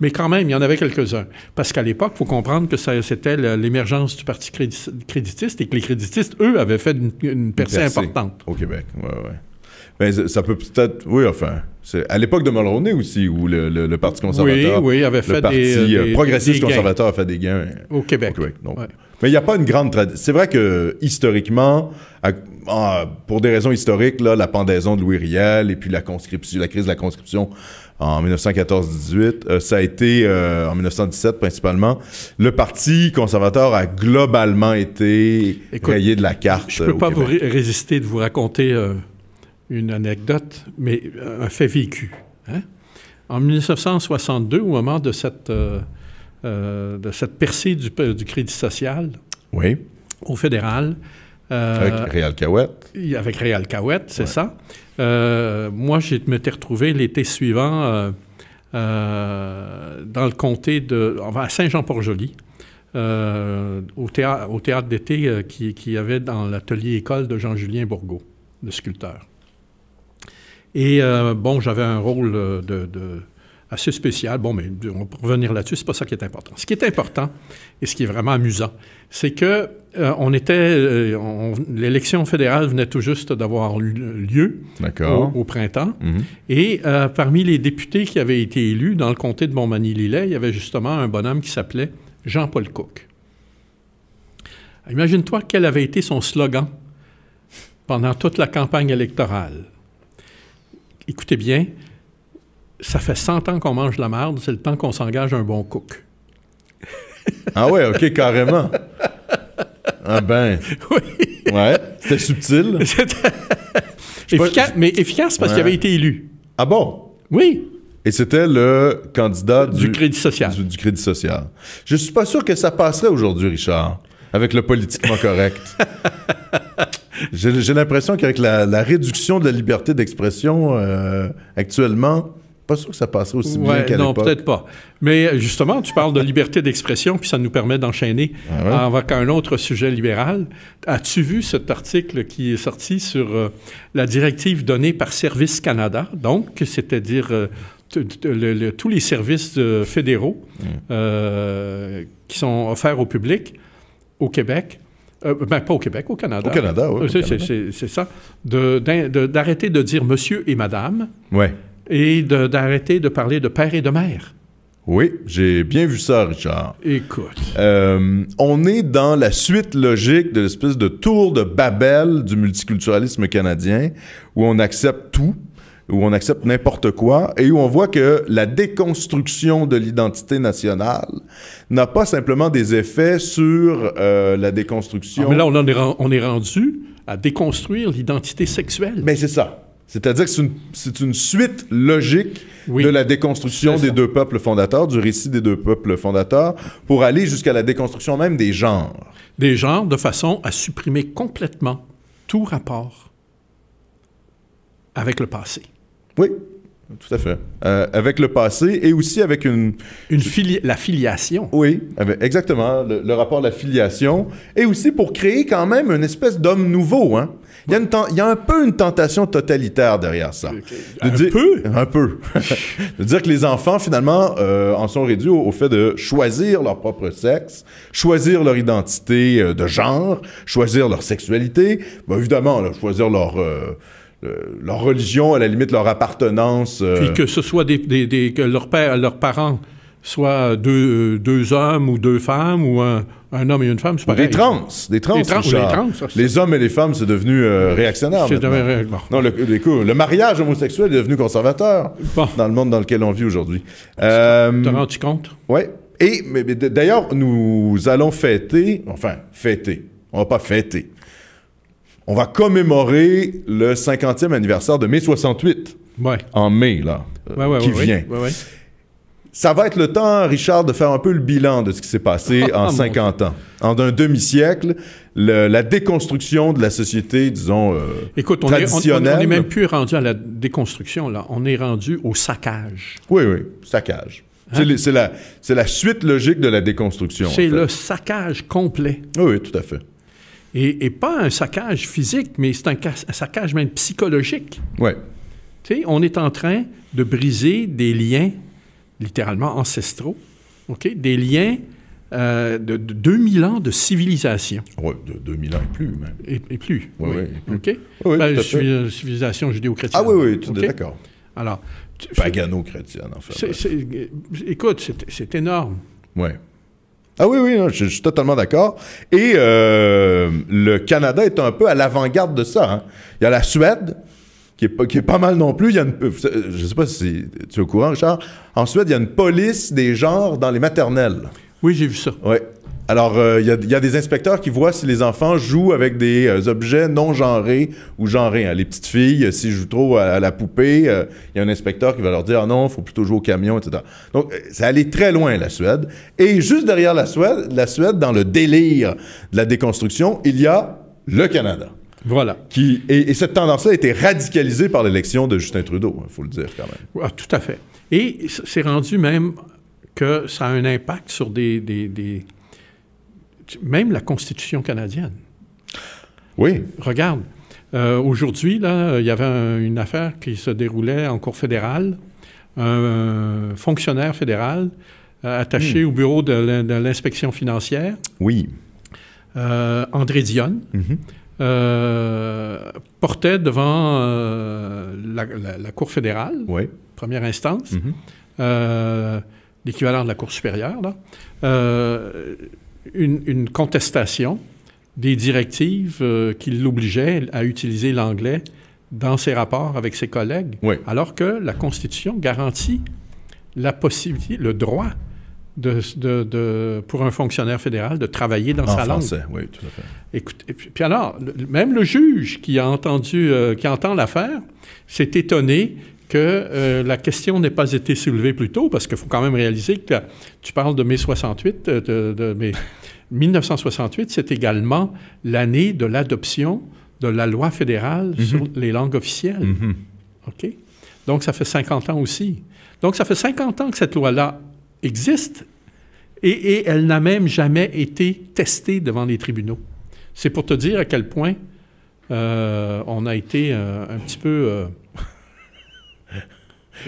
Mais quand même, il y en avait quelques-uns. Parce qu'à l'époque, il faut comprendre que c'était l'émergence du Parti créditiste et que les créditistes, eux, avaient fait une, percée, importante. Au Québec, oui, oui. Mais ça peut peut-être. Oui, enfin. À l'époque de Mulroney aussi, où le, Parti conservateur. Oui, oui, avait fait le Parti euh, euh, des, progressiste conservateur a fait des gains. Au Québec. Au Mais il n'y a pas une grande tradition. C'est vrai que, historiquement, à, pour des raisons historiques, la pendaison de Louis Riel et puis la conscription, la crise de la conscription en 1914-18, euh, ça a été euh, en 1917 principalement. Le parti conservateur a globalement été Écoute, rayé de la carte. Je ne peux pas vous résister de vous raconter euh, une anecdote, mais un fait vécu. Hein? En 1962, au moment de cette percée du, crédit social au fédéral. Euh, avec Réal Cahouette. Avec Réal Cahouette, c'est ça. Euh, moi, je m'étais retrouvé l'été suivant euh, dans le comté de. Enfin, à Saint-Jean-Port-Joli. au, théâtre, d'été qui, avait dans l'atelier école de Jean-Julien Bourgault, le sculpteur. Et bon, j'avais un rôle de, assez spécial. Bon, mais on va revenir là-dessus, c'est pas ça qui est important. Ce qui est important et ce qui est vraiment amusant, c'est que euh, on était, euh, l'élection fédérale venait tout juste d'avoir lieu au, printemps, mm-hmm. et euh, parmi les députés qui avaient été élus dans le comté de Montmagny-Lillet, il y avait justement un bonhomme qui s'appelait Jean-Paul Cook. Imagine-toi quel avait été son slogan pendant toute la campagne électorale. Écoutez bien, ça fait 100 ans qu'on mange la merde, c'est le temps qu'on s'engage un bon cook. ah ouais, OK, carrément. Ah ben. Oui. Ouais, c'était subtil. mais efficace parce qu'il avait été élu. Ah bon? Oui. Et c'était le candidat du, du Crédit social. Du, Crédit social. Je suis pas sûr que ça passerait aujourd'hui, Richard, avec le politiquement correct. J'ai l'impression qu'avec la, réduction de la liberté d'expression euh, actuellement, pas sûr que ça passerait aussi bien qu'à l'époque. Non, peut-être pas. Mais euh, justement, tu parles de liberté d'expression, puis ça nous permet d'enchaîner ah avec un autre sujet libéral. As-tu vu cet article qui est sorti sur euh, la directive donnée par Service Canada, donc, c'est-à-dire euh, tous les services fédéraux mm. qui sont offerts au public au Québec? ben, pas au Québec, au Canada. Au Canada, oui. C'est ça. D'arrêter de, de, dire monsieur et madame. Ouais et d'arrêter de, parler de père et de mère. Oui, j'ai bien vu ça, Richard. Écoute. Euh, on est dans la suite logique de l'espèce de tour de Babel du multiculturalisme canadien, où on accepte tout, où on accepte n'importe quoi, et où on voit que la déconstruction de l'identité nationale n'a pas simplement des effets sur euh, la déconstruction. Ah, mais là, on, est, on est rendu à déconstruire l'identité sexuelle. Mais c'est ça. C'est-à-dire que c'est une, suite logique de la déconstruction des deux peuples fondateurs, du récit des deux peuples fondateurs, pour aller jusqu'à la déconstruction même des genres. Des genres de façon à supprimer complètement tout rapport avec le passé. Oui, tout à fait. Euh, avec le passé et aussi avec une... la filiation. Oui, exactement. Le, rapport de la filiation. Et aussi pour créer quand même une espèce d'homme nouveau. Hein? Il y, a y a un peu une tentation totalitaire derrière ça. un peu? Un peu. de dire que les enfants, finalement, euh, en sont réduits au, fait de choisir leur propre sexe, choisir leur identité euh, de genre, choisir leur sexualité, bah, évidemment, choisir leur... Euh, leur religion, à la limite leur appartenance. Puis que ce soit des, que leur père, leurs parents soit deux, euh, deux, hommes ou deux femmes ou un, homme et une femme. C'est pareil. Des trans, des trans, des les, hommes et les femmes, c'est devenu réactionnaires euh, réactionnaire. Non, le, mariage homosexuel est devenu conservateur dans le monde dans lequel on vit aujourd'hui. Tu euh, compte? Oui. Et d'ailleurs, nous allons fêter, enfin, fêter. On va pas fêter. On va commémorer le 50e anniversaire de mai 68. Ouais. En mai, là. ouais, ouais, qui vient. Ça va être le temps, Richard, de faire un peu le bilan de ce qui s'est passé oh en 50 ans. En un demi-siècle, la déconstruction de la société, disons, traditionnelle... Euh, Écoute, on n'est même plus rendu à la déconstruction, là. On est rendu au saccage. Oui, oui, saccage. Hein? C'est la, suite logique de la déconstruction. C'est le saccage complet. Oui, oui, tout à fait. Et, pas un saccage physique, mais c'est un, un, saccage même psychologique. Oui. Tu sais, on est en train de briser des liens littéralement ancestraux, ok, des liens euh, de, 2000 ans de civilisation. Oui, de 2000 ans et plus, même. Et, plus, oui. oui. OK? Ben, une civilisation judéo-chrétienne. Ah oui, oui, tout es d'accord. Pagano-chrétienne, en fait. écoute, c'est énorme. Oui. Ah oui, oui, je, suis totalement d'accord. Et euh, le Canada est un peu à l'avant-garde de ça. Hein. Il y a la Suède, qui est, pas, qui est pas mal non plus. Il y a une, euh, je sais pas si tu es au courant, Richard. En Suède, il y a une police des genres dans les maternelles. Oui, j'ai vu ça. Oui. Alors, euh, il y, a des inspecteurs qui voient si les enfants jouent avec des euh, objets non genrés ou genrés. Hein. Les petites filles, si s'ils jouent trop à, la poupée, il y a un inspecteur qui va leur dire ah non, faut plutôt jouer au camion, etc. Donc, ça allait très loin, la Suède. Et juste derrière la Suède, la Suède, dans le délire de la déconstruction, il y a le Canada. Voilà. Qui, et, cette tendance-là a été radicalisée par l'élection de Justin Trudeau, il hein, faut le dire quand même. Ah, tout à fait. Et c'est rendu même que ça a un impact sur des, même la Constitution canadienne. Oui. Regarde, euh, aujourd'hui, là, il y avait une affaire qui se déroulait en cour fédérale. Un fonctionnaire fédéral euh, attaché hmm. au bureau de l'inspection financière. Oui. Euh, André Dionne, mm-hmm. Euh, portait devant euh, la, Cour fédérale, première instance, mhm. euh, l'équivalent de la Cour supérieure, une, contestation des directives qui l'obligeaient à utiliser l'anglais dans ses rapports avec ses collègues, alors que la Constitution garantit la possibilité, le droit pour un fonctionnaire fédéral de travailler dans sa français, langue. Oui, tout à fait. Écoute, puis, alors, même le juge qui a entendu, euh, qui entend l'affaire, s'est étonné que euh, la question n'ait pas été soulevée plus tôt, parce qu'il faut quand même réaliser que tu parles de mai 68, euh, de, mai 1968, c'est également l'année de l'adoption de la loi fédérale mm-hmm. sur les langues officielles. Mm-hmm. OK? Donc, ça fait 50 ans aussi. Donc, ça fait 50 ans que cette loi-là existe et, elle n'a même jamais été testée devant les tribunaux. C'est pour te dire à quel point euh, on a été euh, un petit peu euh,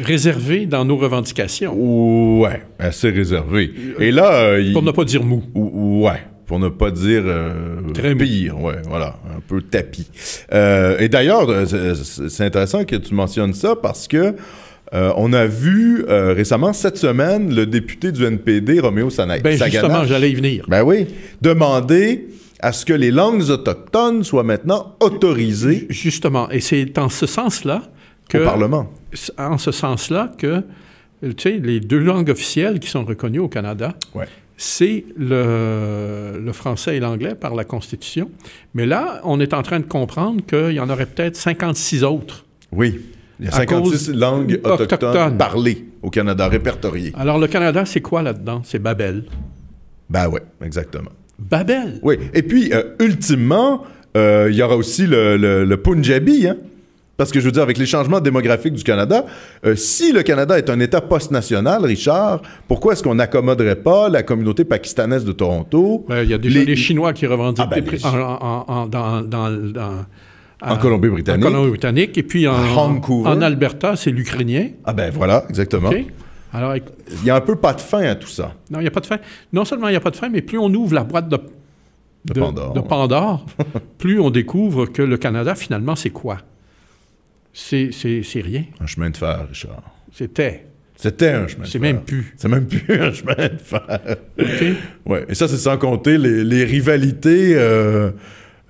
réservé dans nos revendications. Ouais, assez réservé. Et là, pour ne pas dire mou. Ouais. Pour ne pas dire pire, ouais, voilà, un peu tapis. et d'ailleurs, c'est intéressant que tu mentionnes ça parce que euh, on a vu euh, récemment, cette semaine, le député du NPD, Roméo Sanaï. Ben justement, j'allais y venir. Ben oui. Demander à ce que les langues autochtones soient maintenant autorisées. Justement, et c'est en ce sens-là que... le Parlement. En ce sens-là que, tu sais, les deux langues officielles qui sont reconnues au Canada, c'est le, le, français et l'anglais par la Constitution. Mais là, on est en train de comprendre qu'il y en aurait peut-être 56 autres. Oui il y a 56 langues autochtones, parlées au Canada, répertoriées. Alors, le Canada, c'est quoi là-dedans? C'est Babel. Ben oui, exactement. Babel. Oui. Et puis, euh, ultimement, euh, il y aura aussi le, Punjabi, hein? Parce que je veux dire, avec les changements démographiques du Canada, euh, si le Canada est un État post-national, Richard, pourquoi est-ce qu'on n'accommoderait pas la communauté pakistanaise de Toronto? Ben, il y a déjà les... Chinois qui revendiquent ah, ben, des prix dans en euh, Colombie-Britannique. En Colombie-Britannique. Et puis en, en Alberta, c'est l'Ukrainien. Ah ben voilà, exactement. Alors, il n'y a un peu pas de fin à tout ça. Non, il n'y a pas de fin. Non seulement il n'y a pas de fin, mais plus on ouvre la boîte de, Pandore, plus on découvre que le Canada, finalement, c'est quoi? C'est rien. Un chemin de fer, Richard. C'était. C'était un chemin de fer. C'est même plus. C'est même plus un chemin de fer. OK. Ouais. Et ça, c'est sans compter les, rivalités... Euh,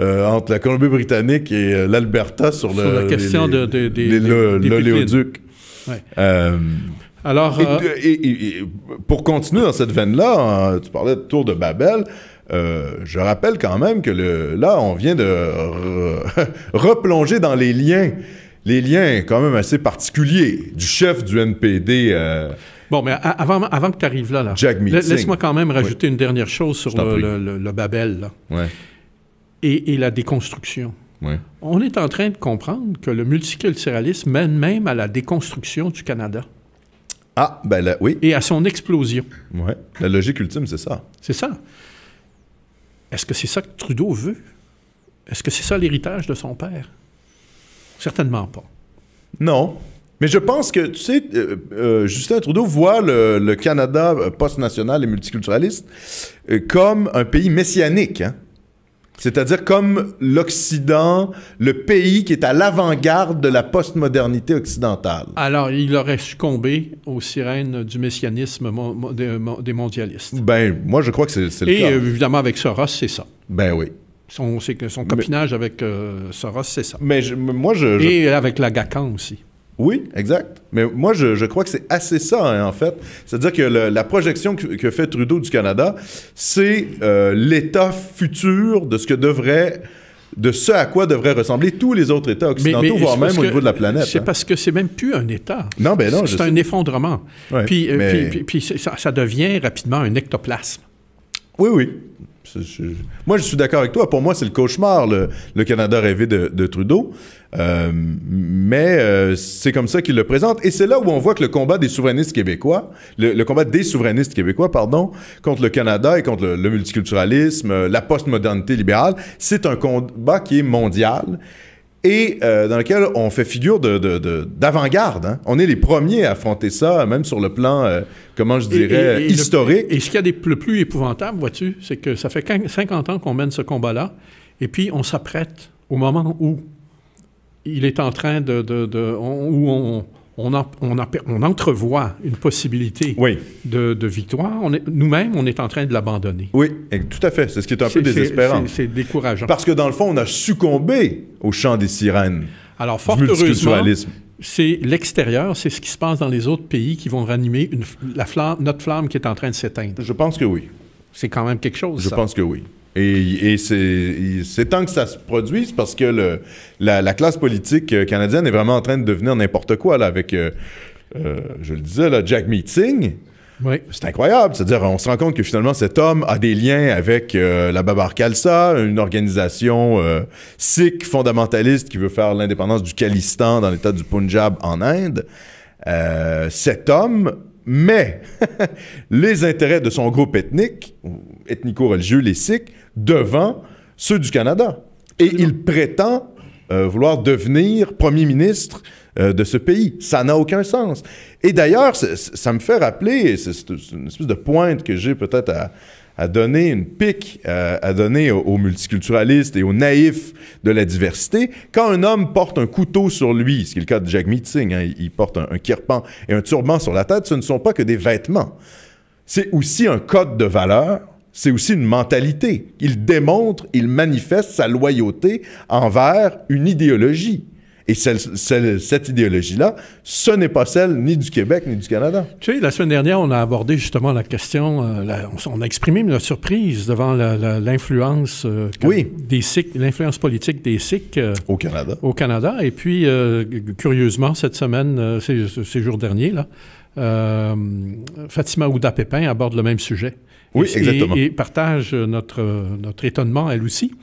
euh, entre la Colombie-Britannique et euh, l'Alberta sur, la question de, l'oléoduc. Euh, Alors, pour continuer dans cette veine-là, tu parlais de tour de Babel. je rappelle quand même que là, on vient de replonger dans les liens, les liens quand même assez particuliers du chef du NPD. Bon, mais avant, avant que tu arrives là, là laisse-moi quand même rajouter une dernière chose sur le, Babel. Là et, la déconstruction. On est en train de comprendre que le multiculturalisme mène même à la déconstruction du Canada. Ah, ben oui. Et à son explosion. Oui. La logique ultime, c'est ça. C'est ça. Est-ce que c'est ça que Trudeau veut? Est-ce que c'est ça l'héritage de son père? Certainement pas. Non. Mais je pense que, tu sais, euh, euh, Justin Trudeau voit le, Canada post-national et multiculturaliste euh, comme un pays messianique. Hein? C'est-à-dire comme l'Occident, le pays qui est à l'avant-garde de la postmodernité occidentale. Alors, il aurait succombé aux sirènes du messianisme des, mondialistes. Ben, moi, je crois que c'est le cas. Et évidemment, avec Soros, c'est ça. Ben oui. Son, son copinage avec euh, Soros, c'est ça. Mais moi, je, Et avec GACAN aussi. Oui, exact. Mais moi, je, crois que c'est assez ça, hein, en fait. C'est-à-dire que la projection que, fait Trudeau du Canada, c'est euh, l'état futur de ce que devrait de ce à quoi devraient ressembler tous les autres États occidentaux, voire même au niveau de la planète. C'est hein. parce que c'est même plus un État. Non, ben non. C'est un effondrement. Euh, puis, puis, ça devient rapidement un ectoplasme. Oui, oui moi, je suis d'accord avec toi. Pour moi, c'est le cauchemar, le, Canada rêvé de, Trudeau. Euh, mais euh, c'est comme ça qu'il le présente. Et c'est là où on voit que le combat des souverainistes québécois, le, combat des souverainistes québécois, pardon, contre le Canada et contre le, le multiculturalisme, euh, la postmodernité libérale, c'est un combat qui est mondial et euh, dans lequel on fait figure d'avant-garde. Hein. On est les premiers à affronter ça, même sur le plan, euh, comment je dirais, historique. et ce qu'il y a de plus épouvantable, vois-tu, c'est que ça fait 50 ans qu'on mène ce combat-là, et puis on s'apprête au moment où il est en train de... où on, on, entrevoit une possibilité de, victoire. Nous-mêmes, on est en train de l'abandonner. Oui, tout à fait. C'est ce qui est un peu désespérant. C'est décourageant. Parce que dans le fond, on a succombé au chant des sirènes. Alors, fort heureusement, c'est l'extérieur, c'est ce qui se passe dans les autres pays qui vont ranimer notre flamme qui est en train de s'éteindre. Je pense que oui. C'est quand même quelque chose. Je pense que oui. Et, c'est tant que ça se produise parce que la, classe politique euh, canadienne est vraiment en train de devenir n'importe quoi là, avec, euh, euh, je le disais, là, Jack Meeting. C'est incroyable. C'est-à-dire, on se rend compte que finalement, cet homme a des liens avec la Babar Khalsa, une organisation sikh fondamentaliste qui veut faire l'indépendance du Khalistan dans l'état du Punjab en Inde. cet homme met les intérêts de son groupe ethnique, ethnico-religieux, les sikhs, devant ceux du Canada. Et il prétend euh, vouloir devenir premier ministre euh, de ce pays. Ça n'a aucun sens. Et d'ailleurs, ça me fait rappeler, c'est une espèce de pointe que j'ai peut-être à, donner, une pique euh, à donner aux, multiculturalistes et aux naïfs de la diversité. Quand un homme porte un couteau sur lui, ce qui est le cas de Jack Meeting, hein, il, porte un, un kirpan et un turban sur la tête, ce ne sont pas que des vêtements. C'est aussi un code de valeur c'est aussi une mentalité. Il démontre, il manifeste sa loyauté envers une idéologie. Et cette idéologie-là, ce n'est pas celle ni du Québec ni du Canada. Tu sais, la semaine dernière, on a abordé justement la question, euh, on, a exprimé notre surprise devant l'influence euh, oui. l'influence politique des Sikhs euh, au Canada. Au Canada. Et puis, curieusement, cette semaine, ces, ces, jours derniers, là, Fatima Ouda-Pépin aborde le même sujet. Oui, exactement. Et, partage notre, notre étonnement, elle aussi.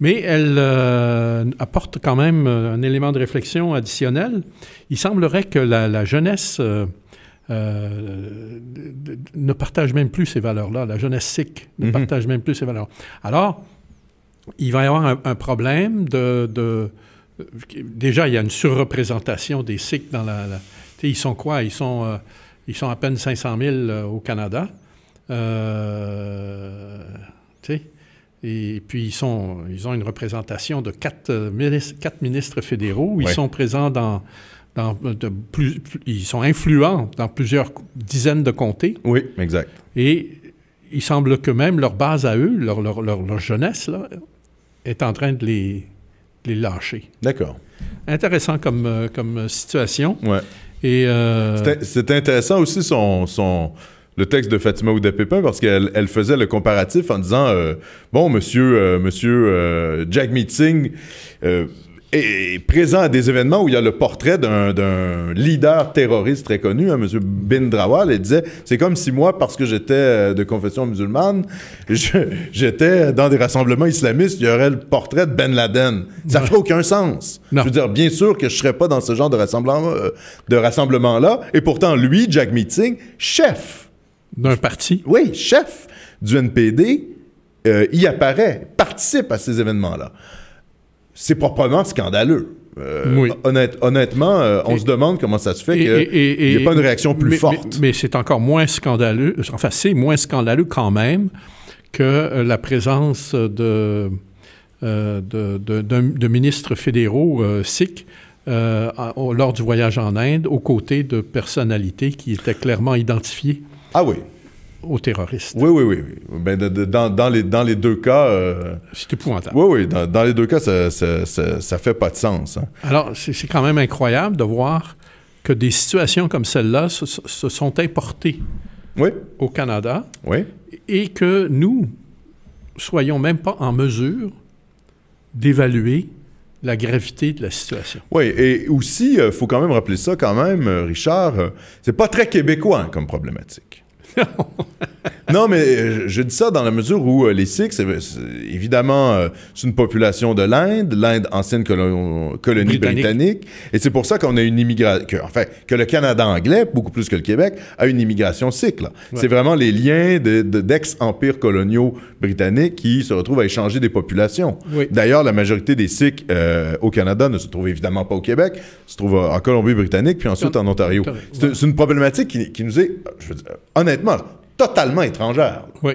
Mais elle euh, apporte quand même un élément de réflexion additionnel. Il semblerait que la, jeunesse euh, euh, ne partage même plus ces valeurs-là. La jeunesse sikh ne mhm. partage même plus ces valeurs. Alors, il va y avoir un, problème de, Déjà, il y a une surreprésentation des sikhs dans la... ils sont quoi? Ils sont, ils sont à peine 500 000 au Canada. Euh, et puis, ils, sont, ils ont une représentation de quatre, euh, ministres, ministres fédéraux. Ils sont présents dans, plus, ils sont influents dans plusieurs dizaines de comtés. Oui, exact. Et il semble que même leur base à eux, leur, jeunesse, là, est en train de les, les lâcher. D'accord. Intéressant comme, euh, comme situation. Ouais. Et C'est intéressant aussi son, son, le texte de Fatima Oudepépin parce qu'elle elle faisait le comparatif en disant euh, bon monsieur euh, monsieur euh, Jack Meeting est présent à des événements où il y a le portrait d'un leader terroriste très connu, hein, Monsieur Bin Drawal, et disait c'est comme si moi, parce que j'étais de confession musulmane, j'étais dans des rassemblements islamistes, il y aurait le portrait de Ben Laden. Ça fait aucun sens. Je veux dire, bien sûr que je serais pas dans ce genre de rassemblement, de rassemblement là, et pourtant lui, Jack Meeting, chef d'un parti? Oui, chef du NPD euh, y apparaît, participe à ces événements-là. C'est proprement scandaleux. Euh, honnêtement, euh, on se demande comment ça se fait qu'il n'y ait pas une réaction plus forte. Mais, c'est encore moins scandaleux, enfin c'est moins scandaleux quand même que la présence de, ministres fédéraux sikhs lors du voyage en Inde aux côtés de personnalités qui étaient clairement identifiées. Ah oui. Aux terroristes. Oui, oui, oui. Ben, dans, les, dans les deux cas. Euh, c'est épouvantable. Oui, oui. Dans, les deux cas, ça, ça, fait pas de sens. Hein. Alors, c'est quand même incroyable de voir que des situations comme celle-là se, sont importées oui. au Canada. Oui. Et que nous soyons même pas en mesure d'évaluer la gravité de la situation. Oui, et aussi, il euh, faut quand même rappeler ça, quand même, euh, Richard, c'est pas très québécois hein, comme problématique. No. non, mais euh, je dis ça dans la mesure où euh, les Sikhs, évidemment, euh, c'est une population de l'Inde, l'Inde ancienne colonie britannique. et c'est pour ça qu'on a une immigration, enfin, que le Canada anglais, beaucoup plus que le Québec, a une immigration Sikh. C'est vraiment les liens d'ex-empires coloniaux britanniques qui se retrouvent à échanger des populations. D'ailleurs, la majorité des Sikhs au Canada ne se trouvent évidemment pas au Québec, se trouvent en Colombie-Britannique, puis ensuite en Ontario. C'est une problématique qui, qui nous est, je veux dire, honnêtement, totalement étrangère. Oui.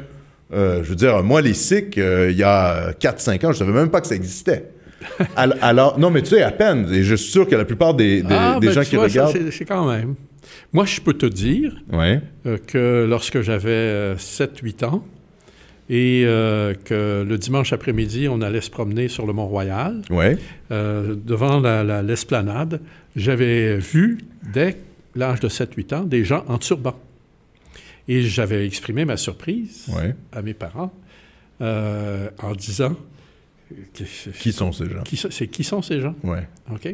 Euh, je veux dire, moi, les Sikhs, euh, il y a 4-5 ans, je ne savais même pas que ça existait. alors, non, mais tu sais, à peine. Et je suis sûr que la plupart des, des, ah, ben, gens qui vois, regardent. C'est quand même. Moi, je peux te dire euh, que lorsque j'avais 7-8 ans, et que le dimanche après-midi, on allait se promener sur le Mont-Royal. devant l'esplanade, j'avais vu, dès l'âge de 7-8 ans, des gens en turban. Et j'avais exprimé ma surprise à mes parents euh, en disant. Qui, sont ces gens? C'est qui sont ces gens? Oui. OK.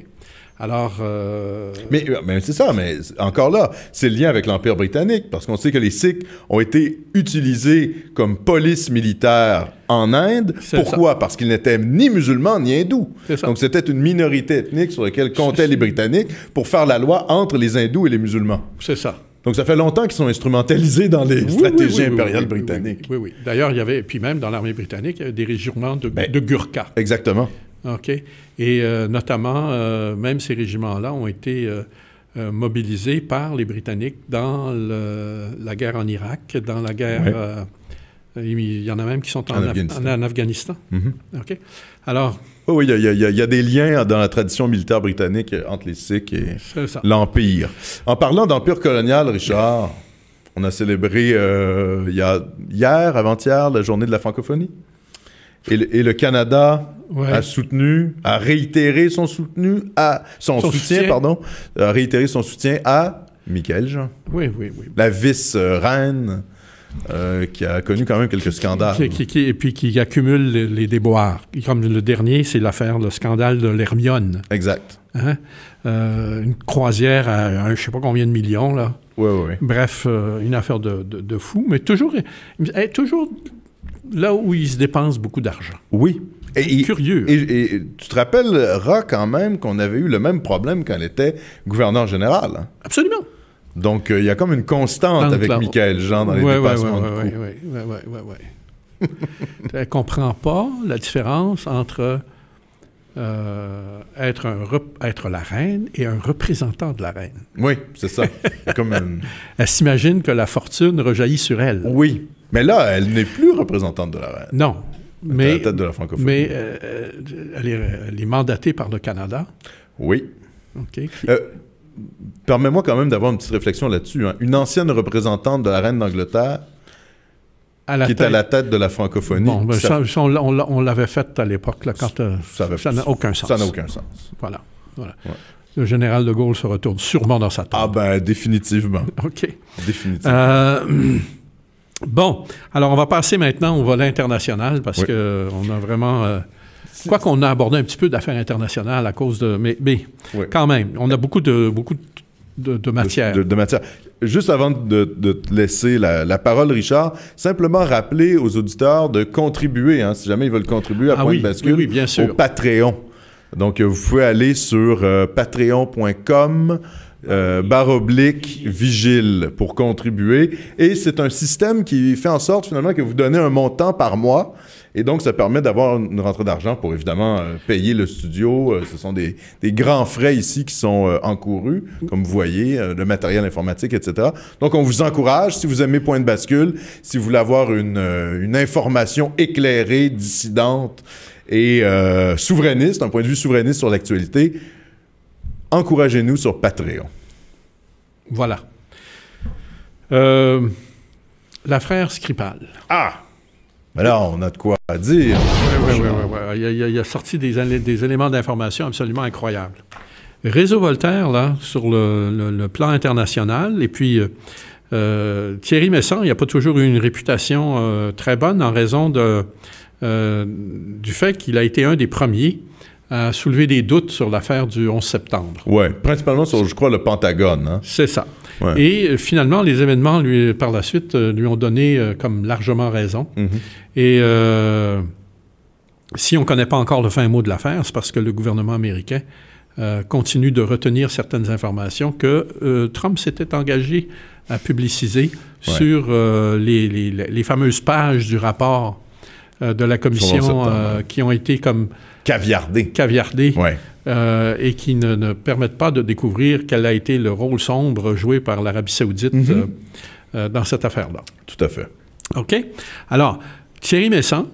Alors. Euh, euh, mais, c'est ça, mais encore là, c'est le lien avec l'Empire britannique, parce qu'on sait que les Sikhs ont été utilisés comme police militaire en Inde. Pourquoi? Parce qu'ils n'étaient ni musulmans ni hindous. Donc c'était une minorité ethnique sur laquelle comptaient les Britanniques pour faire la loi entre les hindous et les musulmans. C'est ça. Donc, ça fait longtemps qu'ils sont instrumentalisés dans les stratégies impériales britanniques. Oui, oui. D'ailleurs, il y avait, puis même dans l'armée britannique, des régiments ben, de, Gurkha. Exactement. OK. Et euh, notamment, euh, même ces régiments-là ont été euh, mobilisés par les Britanniques dans la guerre en Irak, dans la guerre. il y en a même qui sont en, Afghanistan. Mm-hmm. OK. Alors, oui, il y, a des liens dans la tradition militaire britannique entre les Sikhs et l'Empire. En parlant d'Empire colonial, Richard, on a célébré euh, hier, avant-hier, la journée de la francophonie. Et le, Canada a soutenu, a réitéré son, soutien à, son, soutien, soutien, pardon, a réitéré son soutien à Michael Jean. Oui, oui, oui. La vice-reine euh, qui a connu quand même quelques scandales. et puis qui accumule les, déboires. Comme le dernier, c'est l'affaire, le scandale de l'Hermione. Exact. Hein? Euh, une croisière à je ne sais pas combien de millions, là. Oui, oui. Bref, euh, une affaire de, de, fou, mais toujours, eh, toujours là où il se dépense beaucoup d'argent. Oui. Et, Curieux. Et, tu te rappelles, rappelleras quand même qu'on avait eu le même problème quand elle était gouverneur général. Hein? Absolument. Donc, euh, il y a comme une constante avec Michael Jean dans les dépassements Oui, oui, oui, Elle ne comprend pas la différence entre euh, être, la reine et un représentant de la reine. Oui, c'est ça. Elle s'imagine que la fortune rejaillit sur elle. Oui, mais là, elle n'est plus représentante de la reine. Non, mais, la tête de la francophonie. mais euh, elle, est, mandatée par le Canada. Oui. OK permets-moi quand même d'avoir une petite réflexion là-dessus. Hein. Une ancienne représentante de la reine d'Angleterre qui est à la tête de la francophonie. Bon, ben, on, l'avait faite à l'époque, quand euh, ça n'a aucun sens. Ça n'a aucun sens. Voilà. Le général de Gaulle se retourne sûrement dans sa tête. Ah ben, définitivement. OK. Définitivement. Euh, bon, alors on va passer maintenant au volet international parce qu'on euh, a vraiment... Quoi qu'on a abordé un petit peu d'affaires internationales à cause de... Mais, quand même, on a beaucoup de, beaucoup de matière. De, matière. Juste avant de, te laisser la, parole, Richard, simplement rappeler aux auditeurs de contribuer, hein, si jamais ils veulent contribuer à ah Point de Bascule, au Patreon. Donc, euh, vous pouvez aller sur euh, patreon.com euh, barre oblique vigile pour contribuer. Et c'est un système qui fait en sorte finalement que vous donnez un montant par mois. Et donc, ça permet d'avoir une rentrée d'argent pour évidemment euh, payer le studio. Euh, ce sont des, grands frais ici qui sont encourus, comme vous voyez, le matériel informatique, etc. Donc, on vous encourage, si vous aimez Point de bascule, si vous voulez avoir une, une information éclairée, dissidente et souverainiste, un point de vue souverainiste sur l'actualité, encouragez-nous sur Patreon. Voilà. Euh, la frère Skripal. Ah! Mais là, on a de quoi dire. Oui, oui, oui. oui. Il, a, sorti des, éléments d'information absolument incroyables. Réseau Voltaire, là, sur le, plan international, et puis euh, euh, Thierry Messant, il n'a pas toujours eu une réputation très bonne en raison du fait qu'il a été un des premiers a euh, soulevé des doutes sur l'affaire du 11 septembre. Oui, principalement sur, je crois, le Pentagone. Hein. C'est ça. Et euh, finalement, les événements, lui, par la suite, euh, lui ont donné comme largement raison. Mhm. Et si on ne connaît pas encore le fin mot de l'affaire, c'est parce que le gouvernement américain continue de retenir certaines informations que Trump s'était engagé à publiciser sur les, les, fameuses pages du rapport de la commission qui ont été comme Caviardé. Caviardé. Oui. Euh, – et qui ne, permettent pas de découvrir quel a été le rôle sombre joué par l'Arabie saoudite mhm. euh, euh, dans cette affaire-là. Tout à fait. OK. Alors, Thierry Messant,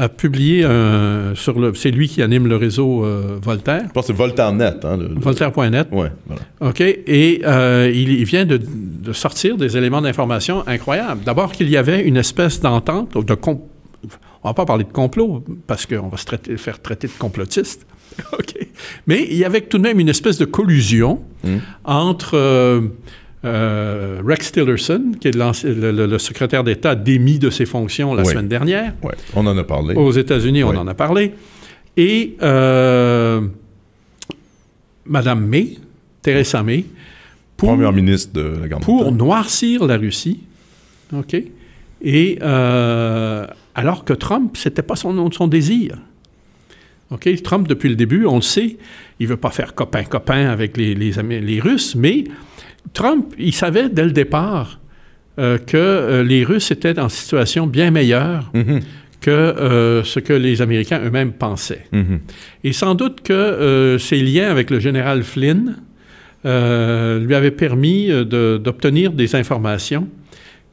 a publié un, sur le. C'est lui qui anime le réseau Voltaire. Je pense que c'est Voltaire.net. Hein, Voltaire.net. Oui, voilà. OK. Et il, vient de, sortir des éléments d'information incroyables. D'abord, qu'il y avait une espèce d'entente, de, comp on va pas parler de complot parce qu'on va se faire traiter de complotiste. OK. Mais il y avait tout de même une espèce de collusion hmm. entre euh, euh, Rex Tillerson, qui est le, secrétaire d'État démis de ses fonctions la semaine dernière. Oui. On en a parlé. Aux États-Unis, on en a parlé. Et Mme euh, Madame May, Theresa May, pour, ministre de Pour noircir la Russie, OK, et alors que Trump, ce n'était pas son, désir. OK? Trump, depuis le début, on le sait, il ne veut pas faire copain-copain avec les, Russes, mais Trump, il savait dès le départ euh, que euh, les Russes étaient en situation bien meilleure mm-hmm. que euh, ce que les Américains eux-mêmes pensaient. Mm-hmm. Et sans doute que ses liens avec le général Flynn lui avaient permis d'obtenir des informations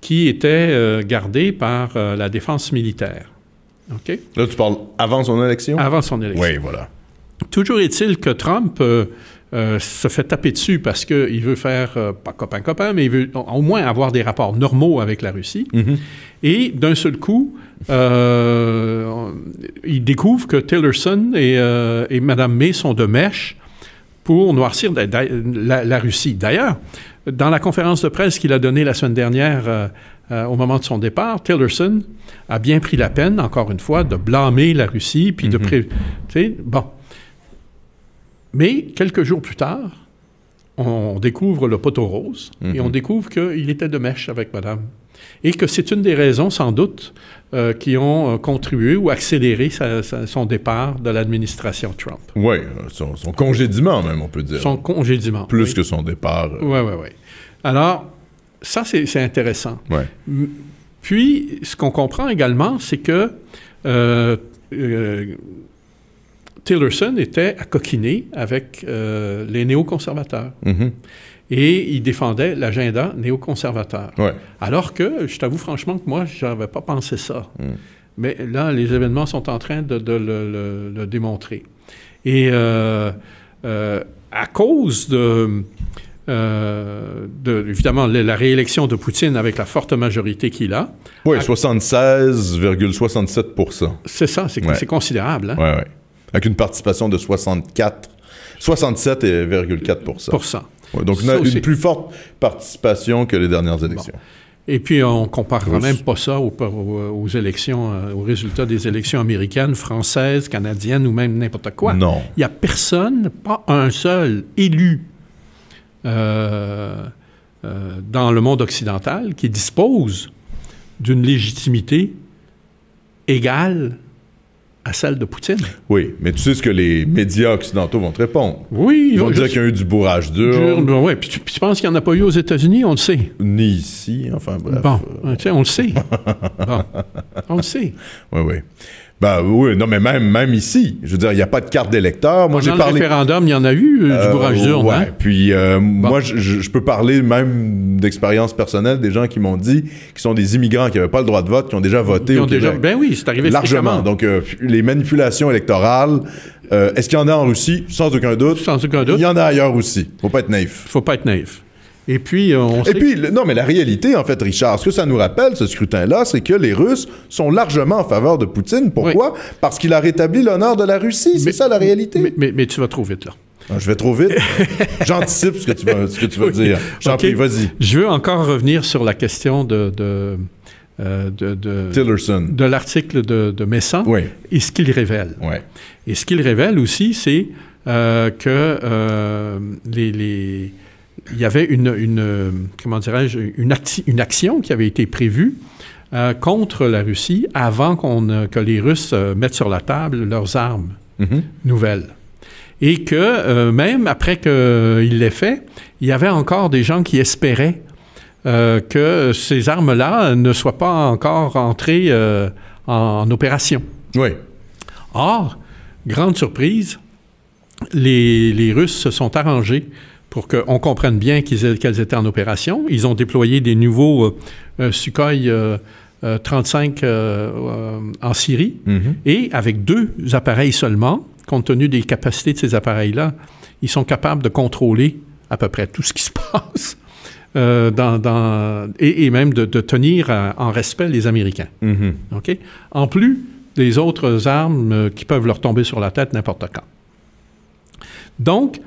qui était euh, gardé par euh, la défense militaire. OK? Là, tu parles avant son élection? Avant son élection. Oui, voilà. Toujours est-il que Trump euh, se fait taper dessus parce qu'il veut faire, pas copain-copain, mais il veut au moins avoir des rapports normaux avec la Russie. Mm-hmm. Et d'un seul coup, il découvre que Tillerson et, et Mme May sont de mèche pour noircir la Russie. D'ailleurs, dans la conférence de presse qu'il a donnée la semaine dernière euh, euh, au moment de son départ, Tillerson a bien pris la peine, encore une fois, de blâmer la Russie, puis de... Mhm. pré. Bon. Mais quelques jours plus tard, on découvre le poteau rose et on mhm. découvre qu'il était de mèche avec Madame et que c'est une des raisons, sans doute, euh, qui ont euh, contribué ou accéléré son départ de l'administration Trump. Oui, euh, son, congédiement même, on peut dire. Son congédiement. Plus que son départ. Oui, oui, oui. Alors, ça, c'est intéressant. Ouais. Puis, ce qu'on comprend également, c'est que Tillerson était à coquiner avec les néoconservateurs. Mm et il défendait l'agenda néoconservateur. Alors que, je t'avoue franchement que moi, je n'avais pas pensé ça. Hmm. Mais là, les événements sont en train de, le, démontrer. Et euh, euh, à cause de, euh, de, évidemment, la réélection de Poutine avec la forte majorité qu'il a. Oui, 76,67 C'est ça, c'est considérable. Oui, hein. oui. Avec une participation de 64, 67,4 donc, une plus forte participation que les dernières élections. Et puis, euh, on ne comparera même pas ça euh, aux, élections, euh, aux résultats des élections américaines, françaises, canadiennes ou même n'importe quoi. Non. Il n'y a personne, pas un seul élu dans le monde occidental qui dispose d'une légitimité égale à salle de Poutine. Oui, mais tu sais ce que les médias occidentaux vont te répondre. Oui. Ils vont dire qu'il y a eu du bourrage dur. oui, puis tu, penses qu'il n'y en a pas eu aux États-Unis, on le sait. Ni ici, enfin bref. Bon, euh... on le sait. bon. On le sait. Oui, oui. Ben oui, non, mais même, même ici, je veux dire, il n'y a pas de carte d'électeur. Moi, j'ai parlé. Le référendum, il y en a eu du bourrage d'urne. Ouais. Hein? Puis euh, moi, je, peux parler même d'expérience personnelle des gens qui m'ont dit qui sont des immigrants qui n'avaient pas le droit de vote, qui ont déjà voté. Ils ont déjà. Ben oui, c'est arrivé largement. Donc euh, les manipulations électorales. Euh, est-ce qu'il y en a en Russie Sans aucun doute. Sans aucun doute. Il y en a ailleurs aussi. Faut pas être naïf. Faut pas être naïf. Et puis, euh, on sait Et puis, non, mais la réalité, en fait, Richard, ce que ça nous rappelle, ce scrutin-là, c'est que les Russes sont largement en faveur de Poutine. Pourquoi? Parce qu'il a rétabli l'honneur de la Russie. C'est ça, la réalité. Mais, tu vas trop vite, là. Ah, je vais trop vite. J'anticipe ce que tu vas, dire. vas-y. Je veux encore revenir sur la question de... de... Euh, de, de l'article de, de, Messan et ce qu'il révèle. Oui. Et ce qu'il révèle aussi, c'est euh, que les, il y avait une, une comment dirais-je, une, action qui avait été prévue euh, contre la Russie avant qu'on, euh, que les Russes euh, mettent sur la table leurs armes mhm. nouvelles et que même après qu'il l'ait fait, il y avait encore des gens qui espéraient que ces armes-là ne soient pas encore entrées en opération. Oui. Or, grande surprise, les, les Russes se sont arrangés pour qu'on comprenne bien qu'elles étaient en opération. Ils ont déployé des nouveaux euh, euh, Sukhoi 35 euh, en Syrie mm-hmm. et avec deux appareils seulement, compte tenu des capacités de ces appareils-là, ils sont capables de contrôler à peu près tout ce qui se passe. dans, et, même de, tenir en respect les Américains. Mm-hmm. Ok. En plus des autres armes qui peuvent leur tomber sur la tête n'importe quand. Donc,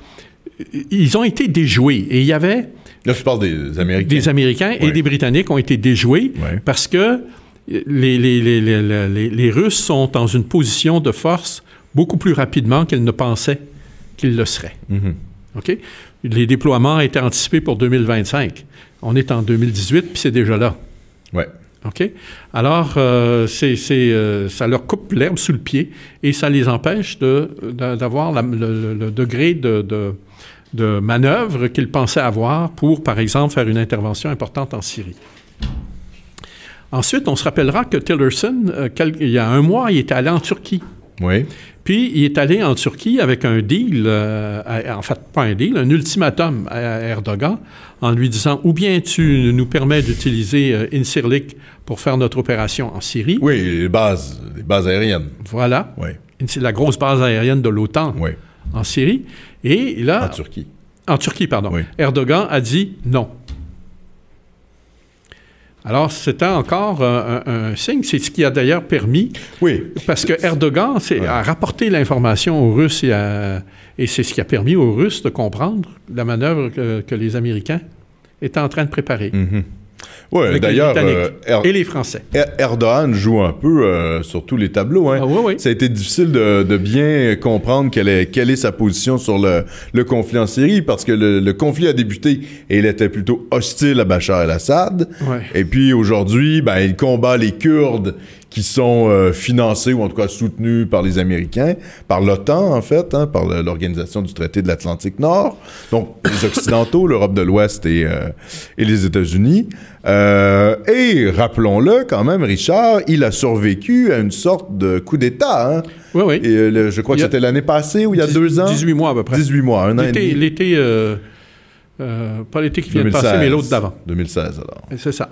ils ont été déjoués. Et il y avait... Là, je parle des Américains. Des Américains et des Britanniques ont été déjoués parce que euh, les, les, Russes sont dans une position de force beaucoup plus rapidement qu'ils ne pensaient qu'ils le seraient. Mm-hmm. OK? Les déploiements étaient anticipés pour 2025. On est en 2018, puis c'est déjà là. Ouais. OK? Alors, euh, c'est, euh, ça leur coupe l'herbe sous le pied et ça les empêche de, d'avoir le, degré de de manœuvres qu'il pensait avoir pour, par exemple, faire une intervention importante en Syrie. Ensuite, on se rappellera que Tillerson, euh, il y a un mois, il est allé en Turquie. Oui. Puis, il est allé en Turquie avec un deal, euh, en fait, pas un deal, un ultimatum à Erdogan, en lui disant ou bien tu nous permets d'utiliser in euh, Incirlik pour faire notre opération en Syrie. Oui, les bases, les bases aériennes. Voilà. Oui. C'est la grosse base aérienne de l'OTAN. Oui en Syrie. Et là. En Turquie. En Turquie, pardon. Erdogan a dit non. Alors, c'était encore euh, un, signe. C'est ce qui a d'ailleurs permis. Oui. Parce que Erdogan a rapporté l'information aux Russes et, et c'est ce qui a permis aux Russes de comprendre la manœuvre que, les Américains étaient en train de préparer. Mm-hmm. Oui, d'ailleurs, euh, er- et les Français. Er- Erdogan joue un peu euh, sur tous les tableaux. Hein. Ah, Ça a été difficile de, bien comprendre quelle est, quelle est, sa position sur le, conflit en Syrie, parce que le, conflit a débuté et il était plutôt hostile à Bachar el-Assad. Et puis aujourd'hui, ben, il combat les Kurdes qui sont euh, financés ou en tout cas soutenus par les Américains, par l'OTAN en fait, hein, par l'organisation du traité de l'Atlantique Nord, donc les Occidentaux, l'Europe de l'Ouest et les États-Unis. Euh, et rappelons-le quand même, Richard, il a survécu à une sorte de coup d'État. Hein. Oui, oui. Euh, je crois que c'était l'année passée ou il y a deux ans. 18 mois à peu près. 18 mois, un an et demi. L'été, euh, pas l'été qui vient de passer, mais l'autre d'avant. 2016 alors. C'est ça.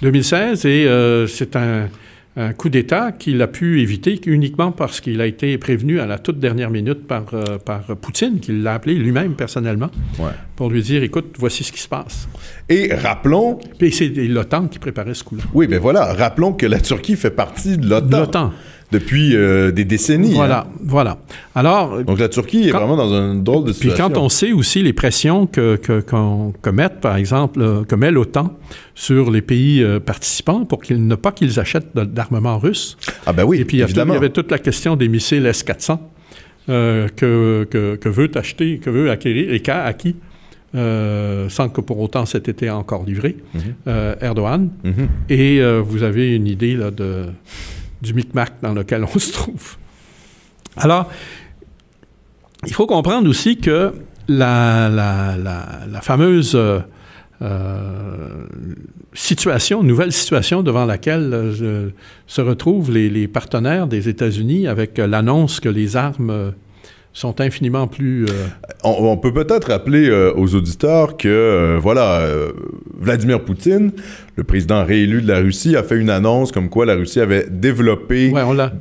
2016 et c'est un, coup d'État qu'il a pu éviter uniquement parce qu'il a été prévenu à la toute dernière minute par, par Poutine, qui l'a appelé lui-même personnellement, pour lui dire, écoute, voici ce qui se passe. Et rappelons... Puis c'est l'OTAN qui préparait ce coup-là. Oui, ben voilà. Rappelons que la Turquie fait partie de l'OTAN. depuis euh, des décennies. Hein. Voilà, voilà. Alors, Donc la Turquie est vraiment dans un drôle de situation. Puis quand on sait aussi les pressions que, que, qu'on commet, par exemple, que euh, met l'OTAN sur les pays euh, participants pour qu'ils ne pas qu'ils achètent d'armement russe. Ah ben oui, Et puis il y avait toute la question des missiles S-400 que, que, que, veut acheter, que veut acquérir et qu'a acquis euh, sans que pour autant cet été encore livré, mhm. euh, Erdogan. Mhm. Et euh, vous avez une idée de, du micmac dans lequel on se trouve. Alors, il faut comprendre aussi que la, fameuse situation, nouvelle situation devant laquelle se retrouvent les, les partenaires des États-Unis avec l'annonce que les armes sont infiniment plus... Euh, on, peut peut-être rappeler euh, aux auditeurs que, euh, voilà, Vladimir Poutine, le président réélu de la Russie, a fait une annonce comme quoi la Russie avait développé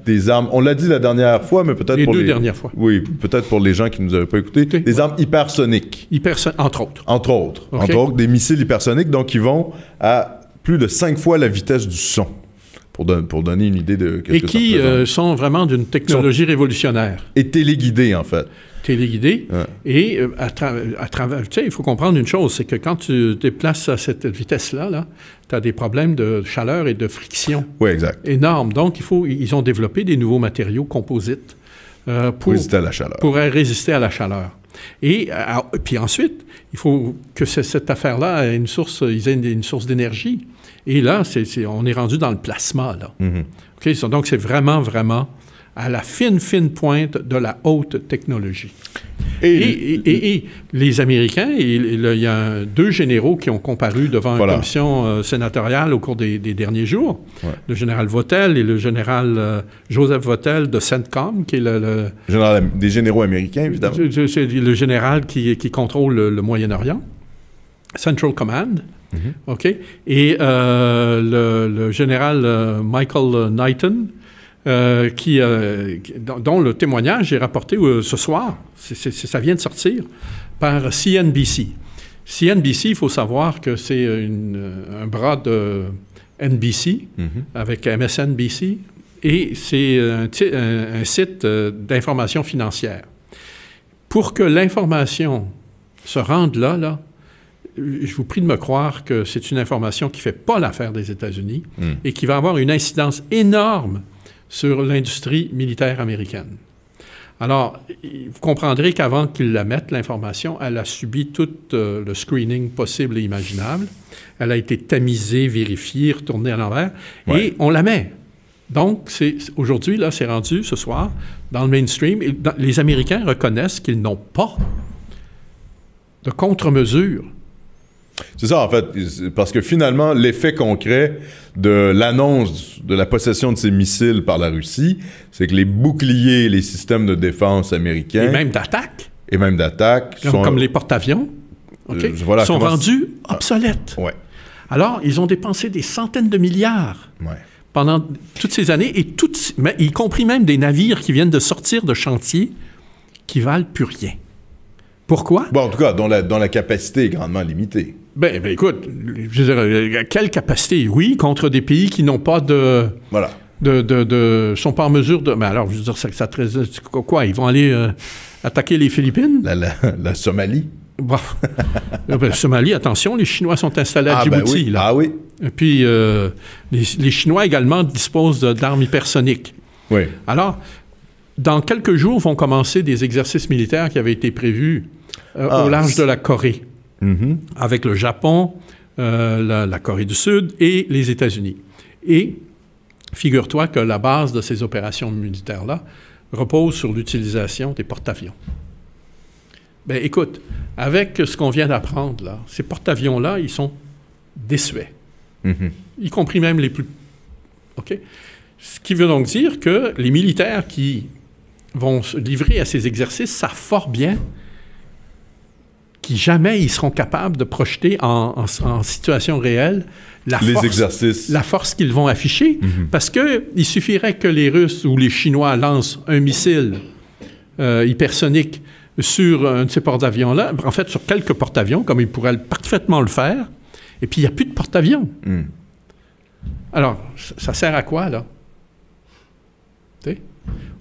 des armes. On l'a dit la dernière fois, mais peut-être pour deux les... dernières fois. Oui, peut-être pour les gens qui ne nous avaient pas écoutés. Des armes hypersoniques. Entre autres. Entre autres. Entre autres, des missiles hypersoniques, donc qui vont à plus de cinq fois la vitesse du son pour, donner une idée de... Et qui euh, sont vraiment d'une technologie révolutionnaire. Et téléguidés, en fait. Téléguidés. Et euh, à, travers... Tu sais, il faut comprendre une chose, c'est que quand tu déplaces à cette vitesse-là, là, tu as des problèmes de chaleur et de friction. Oui, exact. Énormes. Donc, il faut, ils ont développé des nouveaux matériaux composites. Euh, pour, résister à la chaleur. résister à la chaleur. Et puis ensuite, il faut que cette affaire-là ait une source, une source d'énergie. Et là, on est rendu dans le plasma, là. Mm-hmm. Donc, c'est vraiment, vraiment à la fine, fine pointe de la haute technologie. Et, les Américains, il y a deux généraux qui ont comparu devant une commission euh, sénatoriale au cours des, derniers jours, le général Votel et le général euh, Joseph Votel de CENTCOM, qui est le... des généraux américains, évidemment. C'est le général qui, qui contrôle le Moyen-Orient, Central Command, Mhm. OK? Et euh, le, général euh, Michael Knighton, euh, qui, dont le témoignage est rapporté ce soir, ça vient de sortir, par CNBC. CNBC, il faut savoir que c'est un bras de NBC mhm. avec MSNBC et c'est un, site d'information financière. Pour que l'information se rende là, là, je vous prie de me croire que c'est une information qui ne fait pas l'affaire des États-Unis hmm. et qui va avoir une incidence énorme sur l'industrie militaire américaine. Alors, vous comprendrez qu'avant qu'ils la mettent, l'information, elle a subi tout euh, le screening possible et imaginable. Elle a été tamisée, vérifiée, retournée à l'envers, et on la met. Donc, aujourd'hui, là, c'est rendu ce soir dans le mainstream. Et les Américains reconnaissent qu'ils n'ont pas de contre mesure c'est ça, en fait. Parce que finalement, l'effet concret de l'annonce de la possession de ces missiles par la Russie, c'est que les boucliers, les systèmes de défense américains. Et même d'attaque. Et même d'attaque. Comme, comme, les porte-avions. Euh, sont rendus ah. obsolètes. Alors, ils ont dépensé des centaines de milliards. pendant toutes ces années, et toutes, y compris même des navires qui viennent de sortir de chantier, qui valent plus rien. Pourquoi? en tout cas, dont la capacité est grandement limitée. Ben, ben, écoute, je veux dire, euh, quelle capacité? Oui, contre des pays qui n'ont pas de. Voilà. De, de, sont pas en mesure de. Mais alors, je veux dire, ça, ça quoi? Ils vont aller euh, attaquer les Philippines? La, la Somalie. Euh, ben, Somalie, attention, les Chinois sont installés à ah, ben Djibouti. Là. Ah oui. Et puis, les, Chinois également disposent d'armes hypersoniques. Oui. Alors, dans quelques jours vont commencer des exercices militaires qui avaient été prévus au ah, large de la Corée. Mhm. avec le Japon, euh, la, Corée du Sud et les États-Unis. Et figure-toi que la base de ces opérations militaires-là repose sur l'utilisation des porte-avions. Bien, écoute, avec ce qu'on vient d'apprendre, là, ces porte-avions-là, ils sont désuets, mhm. y compris même les plus... OK? Ce qui veut donc dire que les militaires qui vont se livrer à ces exercices savent fort bien qui jamais ils seront capables de projeter en, situation réelle la force, La force qu'ils vont afficher. Mhm. Parce qu'il suffirait que les Russes ou les Chinois lancent un missile euh, hypersonique sur un de ces porte-avions-là, en fait, sur quelques porte-avions, comme ils pourraient parfaitement le faire, et puis il n'y a plus de porte-avions. Hmm. Alors, ça sert à quoi, là?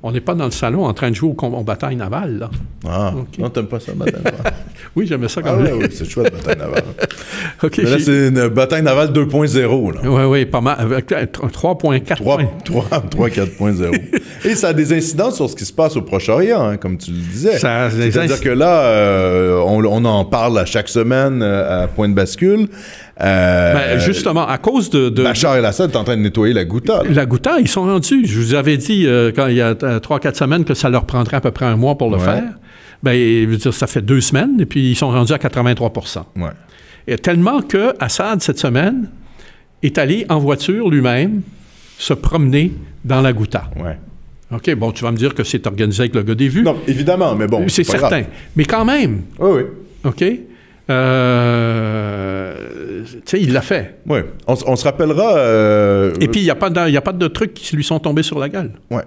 On n'est pas dans le salon en train de jouer au combat, bataille navale, là. Ah, non, non, t'aimes pas ça, bataille navale? oui, j'aimais ça quand ah, même. oui, oui c'est chouette, bataille navale. là, c'est une bataille navale 2.0, là. Oui, oui, pas mal. 3.4. 3.4.0. Euh, Et ça a des incidences sur ce qui se passe au Proche-Orient, hein, comme tu le disais. C'est-à-dire que là, euh, on, on, en parle à chaque semaine euh, à point de bascule. Euh, ben, justement, à cause de, Bachar el-Assad est en train de nettoyer la Gouta. La Gouta, ils sont rendus. Je vous avais dit euh, quand il y a euh, trois, quatre semaines que ça leur prendrait à peu près un mois pour le faire. Ben, ça fait deux semaines et puis ils sont rendus à 83 ouais. et Tellement que Assad, cette semaine, est allé en voiture lui-même se promener dans la Gouta. Ouais. OK, bon, tu vas me dire que c'est organisé avec le gars des vues. Non, évidemment, mais bon. C'est certain. Mais quand même. Oui, oui. OK? Euh, tu sais, il l'a fait. Oui. On, se rappellera. Euh, Et puis, il n'y a, pas de, a pas de trucs qui lui sont tombés sur la gueule. Ouais.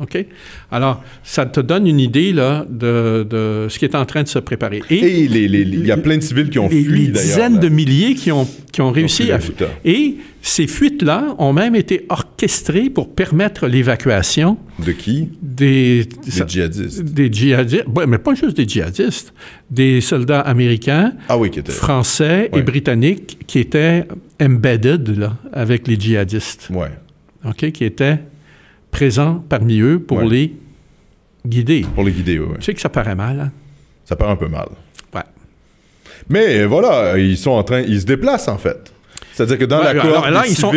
OK? Alors, ça te donne une idée là, de, de ce qui est en train de se préparer. Et, il y a plein de civils qui ont fui, Des dizaines de milliers qui ont, qui ont réussi à... Et ces fuites-là ont même été orchestrées pour permettre l'évacuation... De qui? Des, des djihadistes. Des djihadistes. mais pas juste des djihadistes. Des soldats américains, ah français et britanniques qui étaient embedded là, avec les djihadistes. Oui. OK? Qui étaient présent parmi eux pour les guider. Pour les guider, oui. Tu sais que ça paraît mal. Hein? Ça paraît un peu mal. Ouais. Mais voilà, ils sont en train, ils se déplacent en fait. C'est-à-dire que dans la cour là, ils, sont,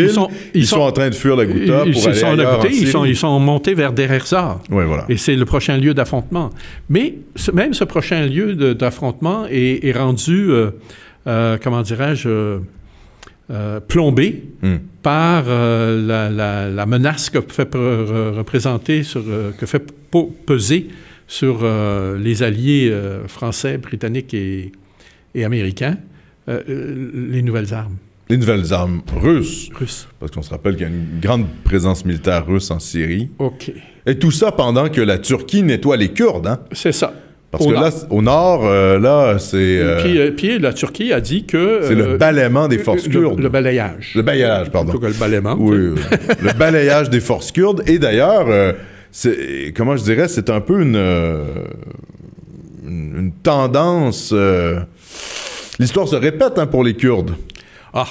ils, sont, en train de fuir la Gouta pour aller sont ailleurs ils, sont, ils sont montés vers Dererza. Oui, voilà. Et c'est le prochain lieu d'affrontement. Mais ce, même ce prochain lieu d'affrontement est, rendu, euh, euh, comment dirais-je, euh, plombé. Mm par euh, la, menace que fait représenter sur, euh, que fait peser sur euh, les alliés français, britanniques et, et américains les nouvelles armes. Les nouvelles armes russes. Russes. Parce qu'on se rappelle qu'il y a une grande présence militaire russe en Syrie. OK. Et tout ça pendant que la Turquie nettoie les Kurdes, hein? C'est ça. Parce au que nord. là, au nord, euh, là, c'est. Euh, euh, puis, la Turquie a dit que. c'est le euh, balayement des forces kurdes. Le, balayage. Le balayage, pardon. Plutôt que le balayement. Oui, le balayage des forces kurdes. Et d'ailleurs, c'est, comment je dirais, c'est un peu une, une, tendance. L'histoire se répète hein, pour les Kurdes. Ah,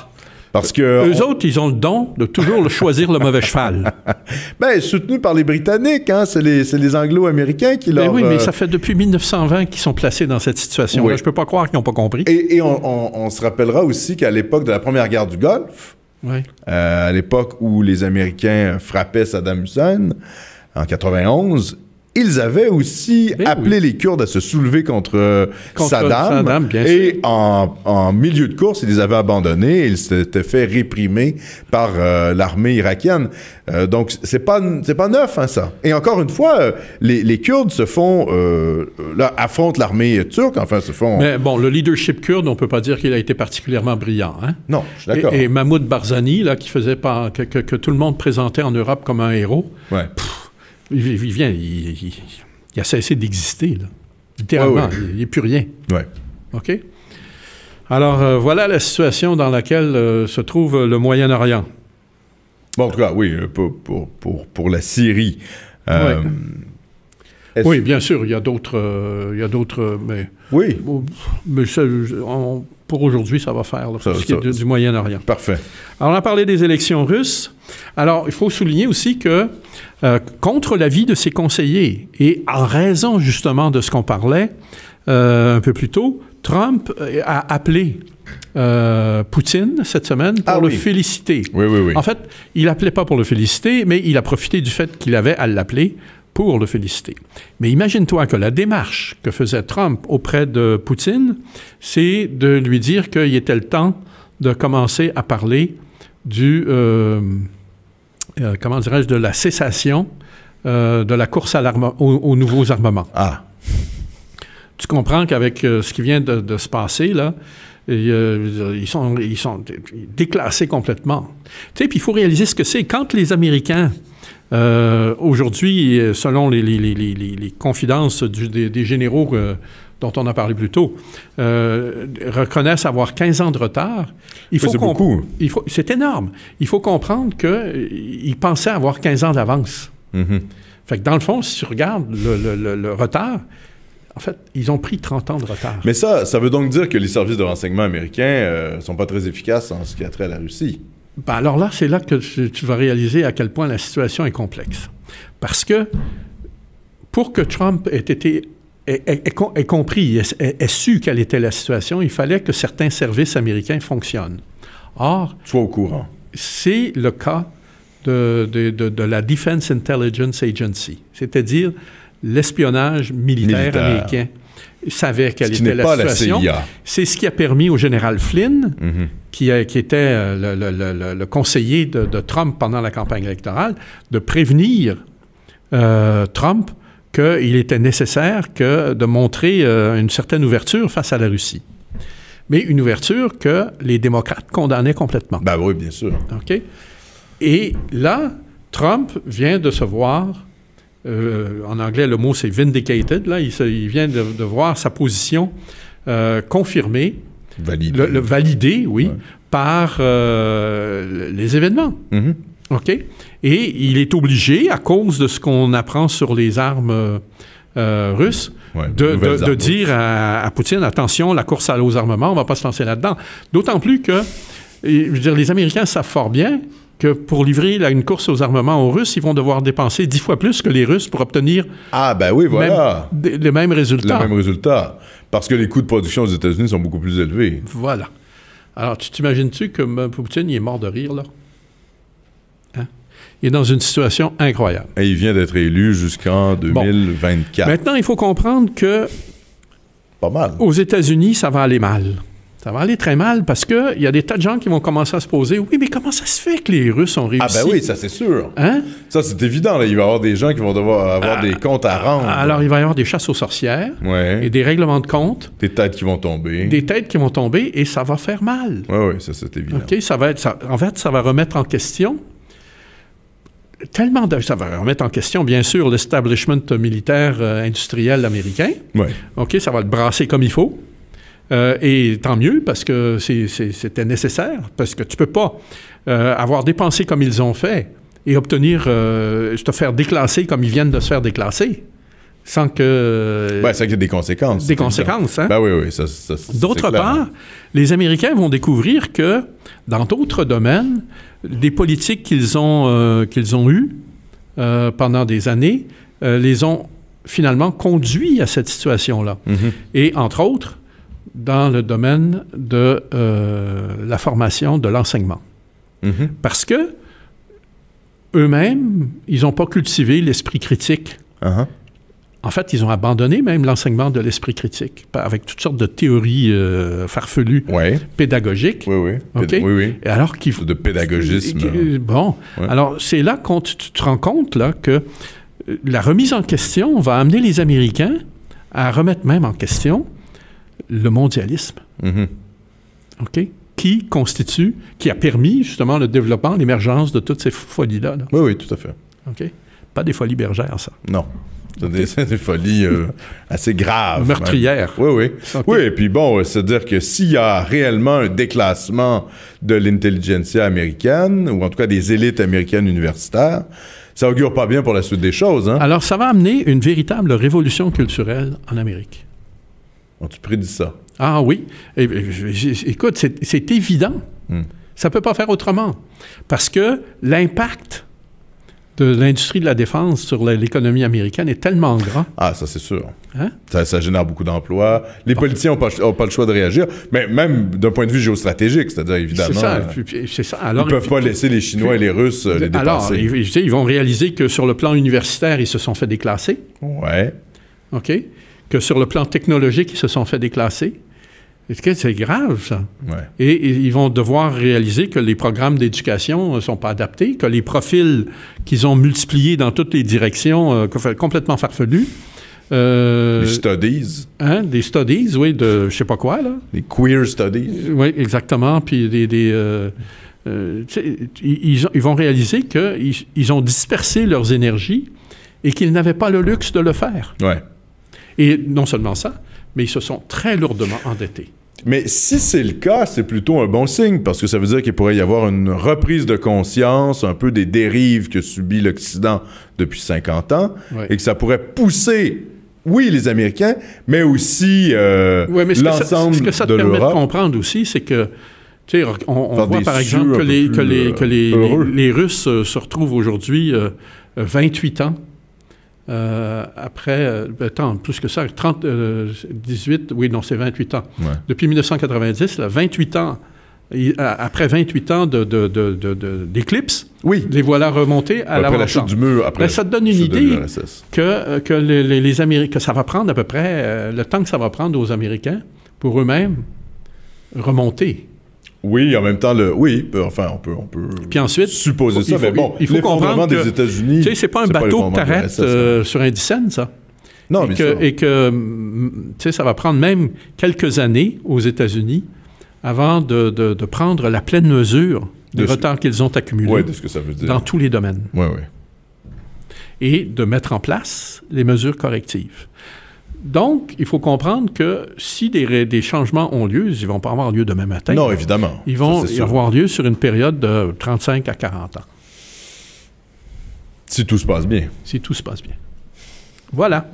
parce que eux autres, ils ont le don de toujours le choisir le mauvais cheval. Ben soutenu par les Britanniques, hein, c'est les, les Anglo-Américains qui l'ont. Ben oui, mais euh, ça fait depuis 1920 qu'ils sont placés dans cette situation. Là, je peux pas croire qu'ils n'ont pas compris. Et, on, se rappellera aussi qu'à l'époque de la première guerre du Golfe, euh, à l'époque où les Américains frappaient Saddam Hussein en 91, ils avaient aussi eh appelé les Kurdes à se soulever contre, euh, Saddam. et En, en, milieu de course, ils les avaient abandonnés. Et ils s'étaient fait réprimer par euh, l'armée irakienne. Euh, donc, c'est pas, c'est pas neuf, hein, ça. Et encore une fois, les, les, Kurdes se font, là, affrontent l'armée turque, enfin, se font. Mais bon, le leadership kurde, on peut pas dire qu'il a été particulièrement brillant. Hein? Non, je suis d'accord. Et, Mahmoud Barzani, là, qui faisait pas, que, que, que, tout le monde présentait en Europe comme un héros. Ouais. Il, vient, il, a cessé d'exister, littéralement. Il n'est plus rien. Oui. OK? Alors, euh, voilà la situation dans laquelle euh, se trouve le Moyen-Orient. Bon, en tout cas, oui, euh, pour, pour, la Syrie. oui, bien sûr, il y a d'autres. il y a d'autres mais, oui. Mais ça, pour aujourd'hui, ça va faire, du Moyen-Orient. Parfait. Alors, on a parlé des élections russes. Alors, il faut souligner aussi que euh, contre l'avis de ses conseillers. Et en raison justement de ce qu'on parlait euh, un peu plus tôt, Trump euh, a appelé Poutine cette semaine pour ah le féliciter. Oui, oui, oui. En fait, il appelait pas pour le féliciter, mais il a profité du fait qu'il avait à l'appeler pour le féliciter. Mais imagine-toi que la démarche que faisait Trump auprès de Poutine, c'est de lui dire qu'il était le temps de commencer à parler du... Euh, comment dirais-je, de la cessation euh, de la course à aux, nouveaux armements. Ah. Tu comprends qu'avec euh, ce qui vient de, se passer, là, ils, sont, déclassés complètement. Tu sais, puis il faut réaliser ce que c'est. Quand les Américains, aujourd'hui, selon les, confidences des, généraux dont on a parlé plus tôt, euh, reconnaissent avoir 15 ans de retard. Il faut beaucoup. Il faut, c'est énorme. Il faut comprendre qu'ils euh, pensaient avoir 15 ans d'avance. Mm-hmm. Fait que dans le fond, si tu regardes le, le, retard, en fait, ils ont pris 30 ans de retard. Mais ça, ça veut donc dire que les services de renseignement américains ne euh, sont pas très efficaces en ce qui a trait à la Russie. Ben alors là, c'est là que tu, vas réaliser à quel point la situation est complexe. Parce que pour que Trump ait été ait, compris, ait, su quelle était la situation, il fallait que certains services américains fonctionnent. Or... au courant. C'est le cas de, de, de, la Defense Intelligence Agency, c'est-à-dire l'espionnage militaire, américain. Il savait quelle était la situation. C'est ce qui a permis au général Flynn, mhm. qui, qui, était euh, le, le, le, conseiller de, Trump pendant la campagne électorale, de prévenir euh, Trump qu'il était nécessaire que de montrer euh, une certaine ouverture face à la Russie. Mais une ouverture que les démocrates condamnaient complètement. Ben oui, bien sûr. OK? Et là, Trump vient de se voir, euh, en anglais le mot c'est vindicated, là, il, vient de, voir sa position euh, confirmée, validée, le, oui, par les événements. Mm-hmm. OK? Et il est obligé, à cause de ce qu'on apprend sur les armes euh, euh, russes, de, dire à, Poutine, attention, la course à aux armements, on ne va pas se lancer là-dedans. D'autant plus que, je veux dire, les Américains savent fort bien que pour livrer une course aux armements aux Russes, ils vont devoir dépenser dix fois plus que les Russes pour obtenir ah ben oui voilà les mêmes résultats. Le même résultat parce que les coûts de production aux États-Unis sont beaucoup plus élevés. Voilà. Alors tu t'imagines-tu que euh, Poutine il est mort de rire là est dans une situation incroyable. Et il vient d'être élu jusqu'en 2024. Maintenant, il faut comprendre que pas mal. Aux États-Unis, ça va aller mal. Ça va aller très mal parce qu'il y a des tas de gens qui vont commencer à se poser Oui, mais comment ça se fait que les Russes ont réussi Ah, ben oui, ça c'est sûr. Hein? Ça c'est évident. Là. Il va y avoir des gens qui vont devoir avoir ah, des comptes à rendre. Alors, il va y avoir des chasses aux sorcières et des règlements de comptes. Des têtes qui vont tomber. Des têtes qui vont tomber et ça va faire mal. Oui, oui, ça c'est évident. OK, ça va être. en fait, ça va remettre en question tellement de... Ça va remettre en question, bien sûr, l'establishment militaire euh, industriel américain. OK, ça va le brasser comme il faut. Euh, et tant mieux, parce que c'était nécessaire, parce que tu peux pas euh, avoir dépensé comme ils ont fait et obtenir, te faire déclasser comme ils viennent de se faire déclasser sans que... Ben, euh, ça qu'il des conséquences. Des conséquences, hein? Ben oui, oui, ça, D'autre part, les Américains vont découvrir que, dans d'autres domaines, des politiques qu'ils ont, euh, qu'ils ont eues euh, pendant des années les ont finalement conduits à cette situation-là. Mm-hmm. Et, entre autres, dans le domaine de la formation, de l'enseignement. Mm-hmm. Parce que eux-mêmes, ils n'ont pas cultivé l'esprit critique uh-huh. En fait, ils ont abandonné même l'enseignement de l'esprit critique, avec toutes sortes de théories euh, farfelues pédagogiques. Oui, oui. oui, oui. Et alors qu'il faut... De pédagogisme. Bon. Alors, c'est là quand tu te rends compte là, que euh, la remise en question va amener les Américains à remettre même en question le mondialisme. Mm-hmm. OK? Qui constitue, qui a permis justement le développement, l'émergence de toutes ces folies-là. Là. Oui, oui, tout à fait. OK? Pas des folies bergères, ça. Non. C'est des, folies euh, assez graves. Meurtrières. Oui, oui. Oui, et puis bon, euh, c'est-à-dire que s'il y a réellement un déclassement de l'intelligentsia américaine, ou en tout cas des élites américaines universitaires, ça augure pas bien pour la suite des choses. Hein? Alors, ça va amener une véritable révolution culturelle en Amérique. on tu prédis ça. Ah oui. Eh, eh, écoute, c'est évident. Hmm. Ça ne peut pas faire autrement. Parce que l'impact de l'industrie de la défense sur l'économie américaine est tellement grand. Ah, ça c'est sûr. Hein? Ça, génère beaucoup d'emplois. Les politiciens n'ont pas, le choix de réagir, mais même d'un point de vue géostratégique, c'est-à-dire évidemment. Euh, c'est ça. ça. Alors, ils ne peuvent pas laisser les Chinois et les Russes euh, les dépasser. — Alors, ils, ils, vont réaliser que sur le plan universitaire, ils se sont fait déclasser. Ouais. OK. Que sur le plan technologique, ils se sont fait déclasser. C'est grave, ça. Et, ils vont devoir réaliser que les programmes d'éducation ne euh, sont pas adaptés, que les profils qu'ils ont multipliés dans toutes les directions, euh, fait complètement farfelus. Euh, des studies. Hein, des studies, oui, de je sais pas quoi, là. Des queer studies. Euh, oui, exactement. Puis des. ils, vont réaliser qu'ils ils ont dispersé leurs énergies et qu'ils n'avaient pas le luxe de le faire. Ouais. Et non seulement ça, mais ils se sont très lourdement endettés. Mais si c'est le cas, c'est plutôt un bon signe parce que ça veut dire qu'il pourrait y avoir une reprise de conscience, un peu des dérives que subit l'Occident depuis 50 ans, et que ça pourrait pousser, oui, les Américains, mais aussi euh, l'ensemble de l'Europe. Ce que ça permet de comprendre aussi, c'est que tu sais, on, on voit par exemple que les, euh, que les, que les, Russes euh, se retrouvent aujourd'hui 28 euh, ans euh, après, attends, euh, plus que ça, 30, 18, euh, oui, non, c'est 28 ans. Depuis 1990, là, 28 ans, après 28 ans d'éclipse, oui. les voilà remontés à la Après la chute du mur, après. Ben, ça te donne une idée que, les, ça va prendre à peu près le temps que ça va prendre aux Américains pour eux-mêmes remonter oui, en même temps, le, oui, enfin, on peut, on peut Puis ensuite, supposer ça, mais bon, il faut comprendre des États-Unis. Tu sais, c'est pas un bateau qui t'arrêtes hein. euh, sur sur un ça. Non, mais que, ça. Et que, mm, tu sais, ça va prendre même quelques années aux États-Unis avant de, prendre la pleine mesure des retards qu'ils ont accumulés dans tous les domaines. Oui, oui. Et de mettre en place les mesures correctives. Donc, il faut comprendre que si des, changements ont lieu, ils ne vont pas avoir lieu demain matin. Non, évidemment. Ils vont avoir lieu sur une période de 35 à 40 ans. Si tout se passe bien. Si tout se passe bien. Voilà.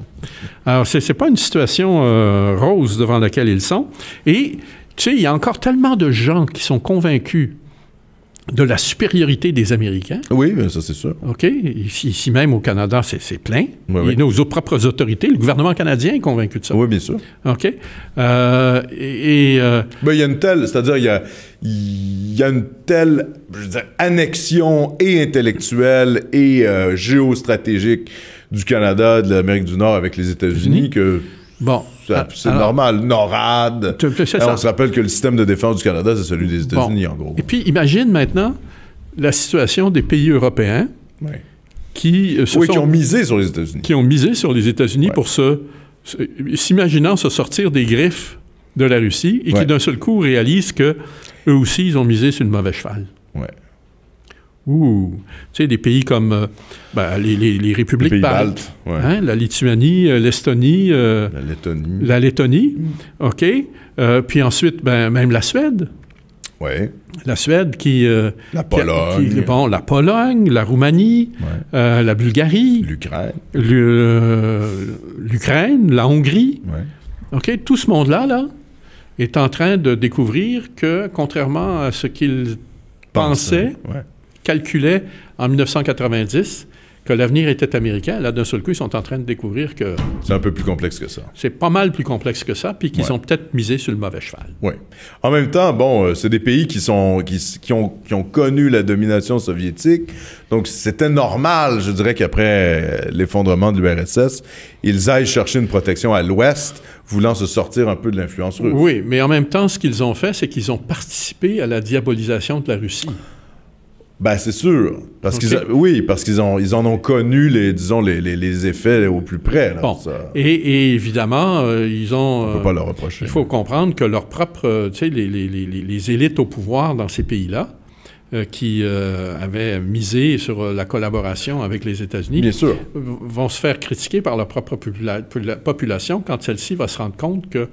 Alors, ce n'est pas une situation euh, rose devant laquelle ils sont. Et, tu sais, il y a encore tellement de gens qui sont convaincus de la supériorité des Américains. Oui, ça c'est sûr. OK. Ici, même au Canada, c'est plein. Et nos propres autorités, le gouvernement canadien est convaincu de ça. Oui, bien sûr. OK. Euh, et. Euh, ben, il y a une telle. C'est-à-dire, il y a, une telle, je veux dire, annexion et intellectuelle et euh, géostratégique du Canada, de l'Amérique du Nord avec les États-Unis que. Bon, ah, c'est normal. NORAD. Eh, on se rappelle que le système de défense du Canada, c'est celui des États-Unis, en gros. Et puis, imagine maintenant la situation des pays européens qui euh, se qui ont misé sur les États-Unis. Qui ont misé sur les États-Unis pour se, s'imaginant se sortir des griffes de la Russie et qui d'un seul coup réalisent que eux aussi ils ont misé sur une mauvaise cheval. Ouais. Ouh, tu sais, des pays comme euh, ben, les, républiques baltes, hein, la Lituanie, euh, l'Estonie, euh, la Lettonie, la Lettonie, ok. puis ensuite, ben, même la Suède. Ouais. La Suède qui. la Pologne. bon, la Pologne, la Roumanie, la Bulgarie. L'Ukraine. L'Ukraine, la Hongrie. Ouais. OK, tout ce monde-là, là, est en train de découvrir que, contrairement à ce qu'ils pensaient, calculaient en 1990 que l'avenir était américain. Là, d'un seul coup, ils sont en train de découvrir que... C'est un peu plus complexe que ça. C'est pas mal plus complexe que ça, puis qu'ils ont peut-être misé sur le mauvais cheval. Oui. En même temps, bon, euh, c'est des pays qui, sont, qui, ont, qui ont connu la domination soviétique, donc c'était normal, je dirais, qu'après euh, l'effondrement de l'URSS, ils aillent chercher une protection à l'Ouest, voulant se sortir un peu de l'influence russe. Oui, mais en même temps, ce qu'ils ont fait, c'est qu'ils ont participé à la diabolisation de la Russie. Ben, c'est sûr. Parce oui, parce qu'ils ont, ils en ont connu les, disons, les, effets au plus près. Et, évidemment, euh, ils ont. On euh, pas leur reprocher. Il faut comprendre que leurs propres, euh, tu sais, les, élites au pouvoir dans ces pays-là, euh, qui euh, avaient misé sur euh, la collaboration avec les États-Unis vont se faire critiquer par leur propre population quand celle-ci va se rendre compte que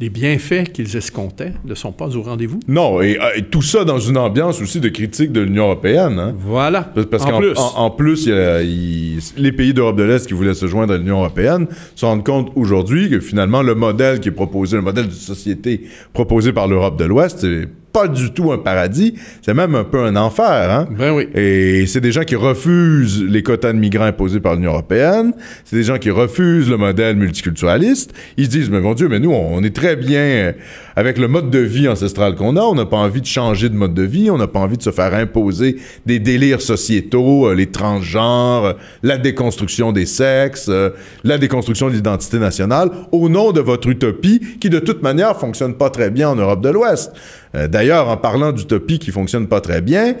les bienfaits qu'ils escomptaient ne sont pas au rendez-vous. Non, et, tout ça dans une ambiance aussi de critique de l'Union européenne. Hein. Voilà. Parce, qu'en plus, en, plus les pays d'Europe de l'Est qui voulaient se joindre à l'Union européenne se rendent compte aujourd'hui que finalement le modèle qui est proposé, le modèle de société proposé par l'Europe de l'Ouest, c'est pas du tout un paradis, c'est même un peu un enfer. Hein? Ben oui. Et c'est des gens qui refusent les quotas de migrants imposés par l'Union européenne, c'est des gens qui refusent le modèle multiculturaliste. Ils disent, mais mon Dieu, mais nous, on est très bien avec le mode de vie ancestral qu'on a, on n'a pas envie de changer de mode de vie, on n'a pas envie de se faire imposer des délires sociétaux, euh, les transgenres, la déconstruction des sexes, euh, la déconstruction de l'identité nationale, au nom de votre utopie qui, de toute manière, fonctionne pas très bien en Europe de l'Ouest. Euh, d'ailleurs, en parlant d'utopie qui fonctionne pas très bien,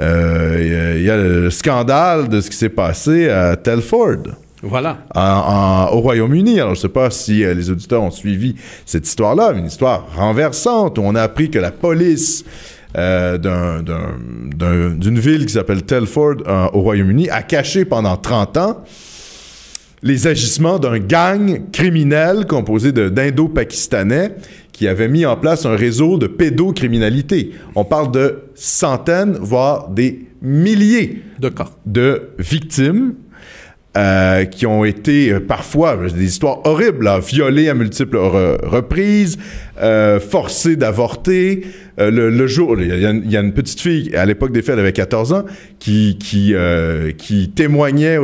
euh, il y, a le scandale de ce qui s'est passé à Telford. Voilà. au Royaume-Uni. Alors, je ne sais pas si euh, les auditeurs ont suivi cette histoire-là, une histoire renversante où on a appris que la police d'une ville qui s'appelle Telford au Royaume-Uni a caché pendant 30 ans les agissements d'un gang criminel composé d'indo-pakistanais qui avait mis en place un réseau de pédocriminalité. On parle de centaines, voire des milliers de victimes euh, qui ont été euh, parfois euh, des histoires horribles, violées à multiples reprises, euh, forcées d'avorter. le, jour, il y, a une petite fille à l'époque des faits, elle avait 14 ans, qui qui qui témoignait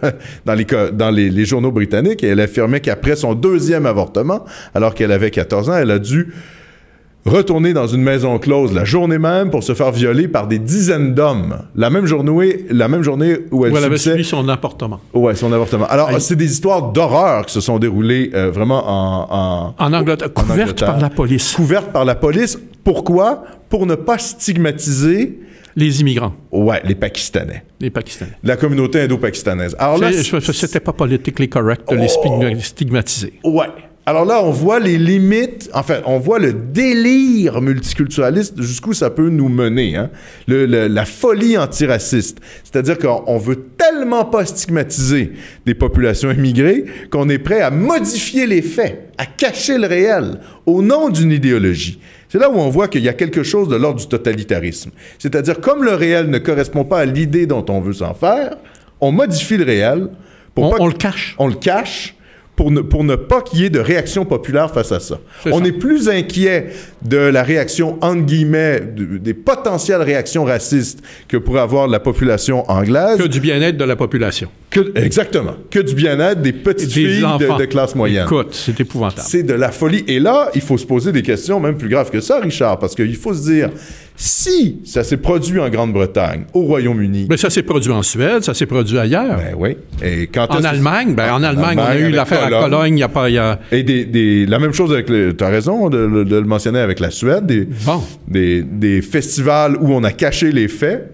dans les dans les journaux britanniques et elle affirmait qu'après son deuxième avortement, alors qu'elle avait 14 ans, elle a dû retourner dans une maison close la journée même pour se faire violer par des dizaines d'hommes. La même journée, la même journée où elle, où elle avait subi son avortement. Ouais, son avortement. Alors, c'est des histoires d'horreur qui se sont déroulées euh, vraiment en, en, Angleterre, couvertes par la police. Couvertes par la police. Pourquoi Pour ne pas stigmatiser les immigrants. Ouais, les Pakistanais. Les Pakistanais. La communauté indo-pakistanaise. Alors là, c'était pas politiquement correct de les oh. stigmatiser. Ouais. Alors là, on voit les limites, en fait, on voit le délire multiculturaliste jusqu'où ça peut nous mener, hein. la folie antiraciste. C'est-à-dire qu'on veut tellement pas stigmatiser des populations immigrées qu'on est prêt à modifier les faits, à cacher le réel au nom d'une idéologie. C'est là où on voit qu'il y a quelque chose de l'ordre du totalitarisme. C'est-à-dire, comme le réel ne correspond pas à l'idée dont on veut s'en faire, on modifie le réel. Pour pas on le cache. On le cache pour ne, pour ne pas qu'il y ait de réaction populaire face à ça. on est plus inquiet de la réaction, entre guillemets, des potentielles réactions racistes que pourrait avoir la population anglaise. Que du bien-être de la population. Que, exactement. Que du bien-être des petites filles de, de, classe moyenne. Écoute, c'est épouvantable. C'est de la folie. Et là, il faut se poser des questions même plus graves que ça, Richard, parce qu'il faut se dire, si ça s'est produit en Grande-Bretagne, au Royaume-Uni... Mais ben, ça s'est produit en Suède, ça s'est produit ailleurs. Ben oui. Et quand en, Allemagne, ben, en, Allemagne, on a eu l'affaire à Cologne, il n'y a pas... Y a... Et des, des, la même chose avec... Tu as raison de, de le mentionner avec la Suède, des, des, festivals où on a caché les faits.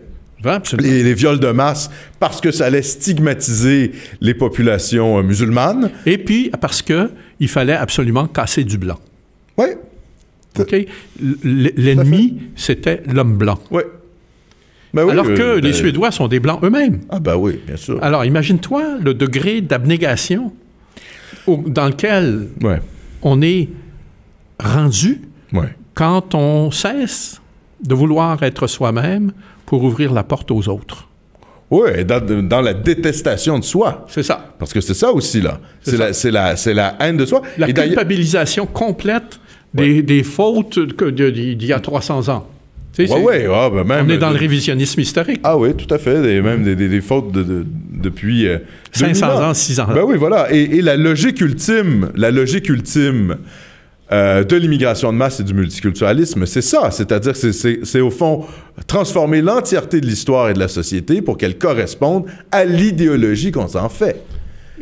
Les, les, viols de masse parce que ça allait stigmatiser les populations euh, musulmanes. Et puis parce que il fallait absolument casser du blanc. Oui. ok L'ennemi, c'était l'homme blanc. Oui. Ben Alors euh, que ben, les Suédois sont des blancs eux-mêmes. Ah ben oui, bien sûr. Alors imagine-toi le degré d'abnégation dans lequel on est rendu quand on cesse de vouloir être soi-même pour ouvrir la porte aux autres. Oui, dans, la détestation de soi. C'est ça. Parce que c'est ça aussi, là. C'est la, la, haine de soi. La culpabilisation complète des, des fautes d'il y a 300 ans. oui, oui. Ah, ben on est dans euh, le révisionnisme historique. Ah oui, tout à fait. même des, fautes de, depuis... 500 euh, ans, 6 ans. Ben oui, voilà. Et, et la logique ultime, la logique ultime euh, de l'immigration de masse et du multiculturalisme, c'est ça. C'est-à-dire que c'est au fond transformer l'entièreté de l'histoire et de la société pour qu'elle corresponde à l'idéologie qu'on s'en fait.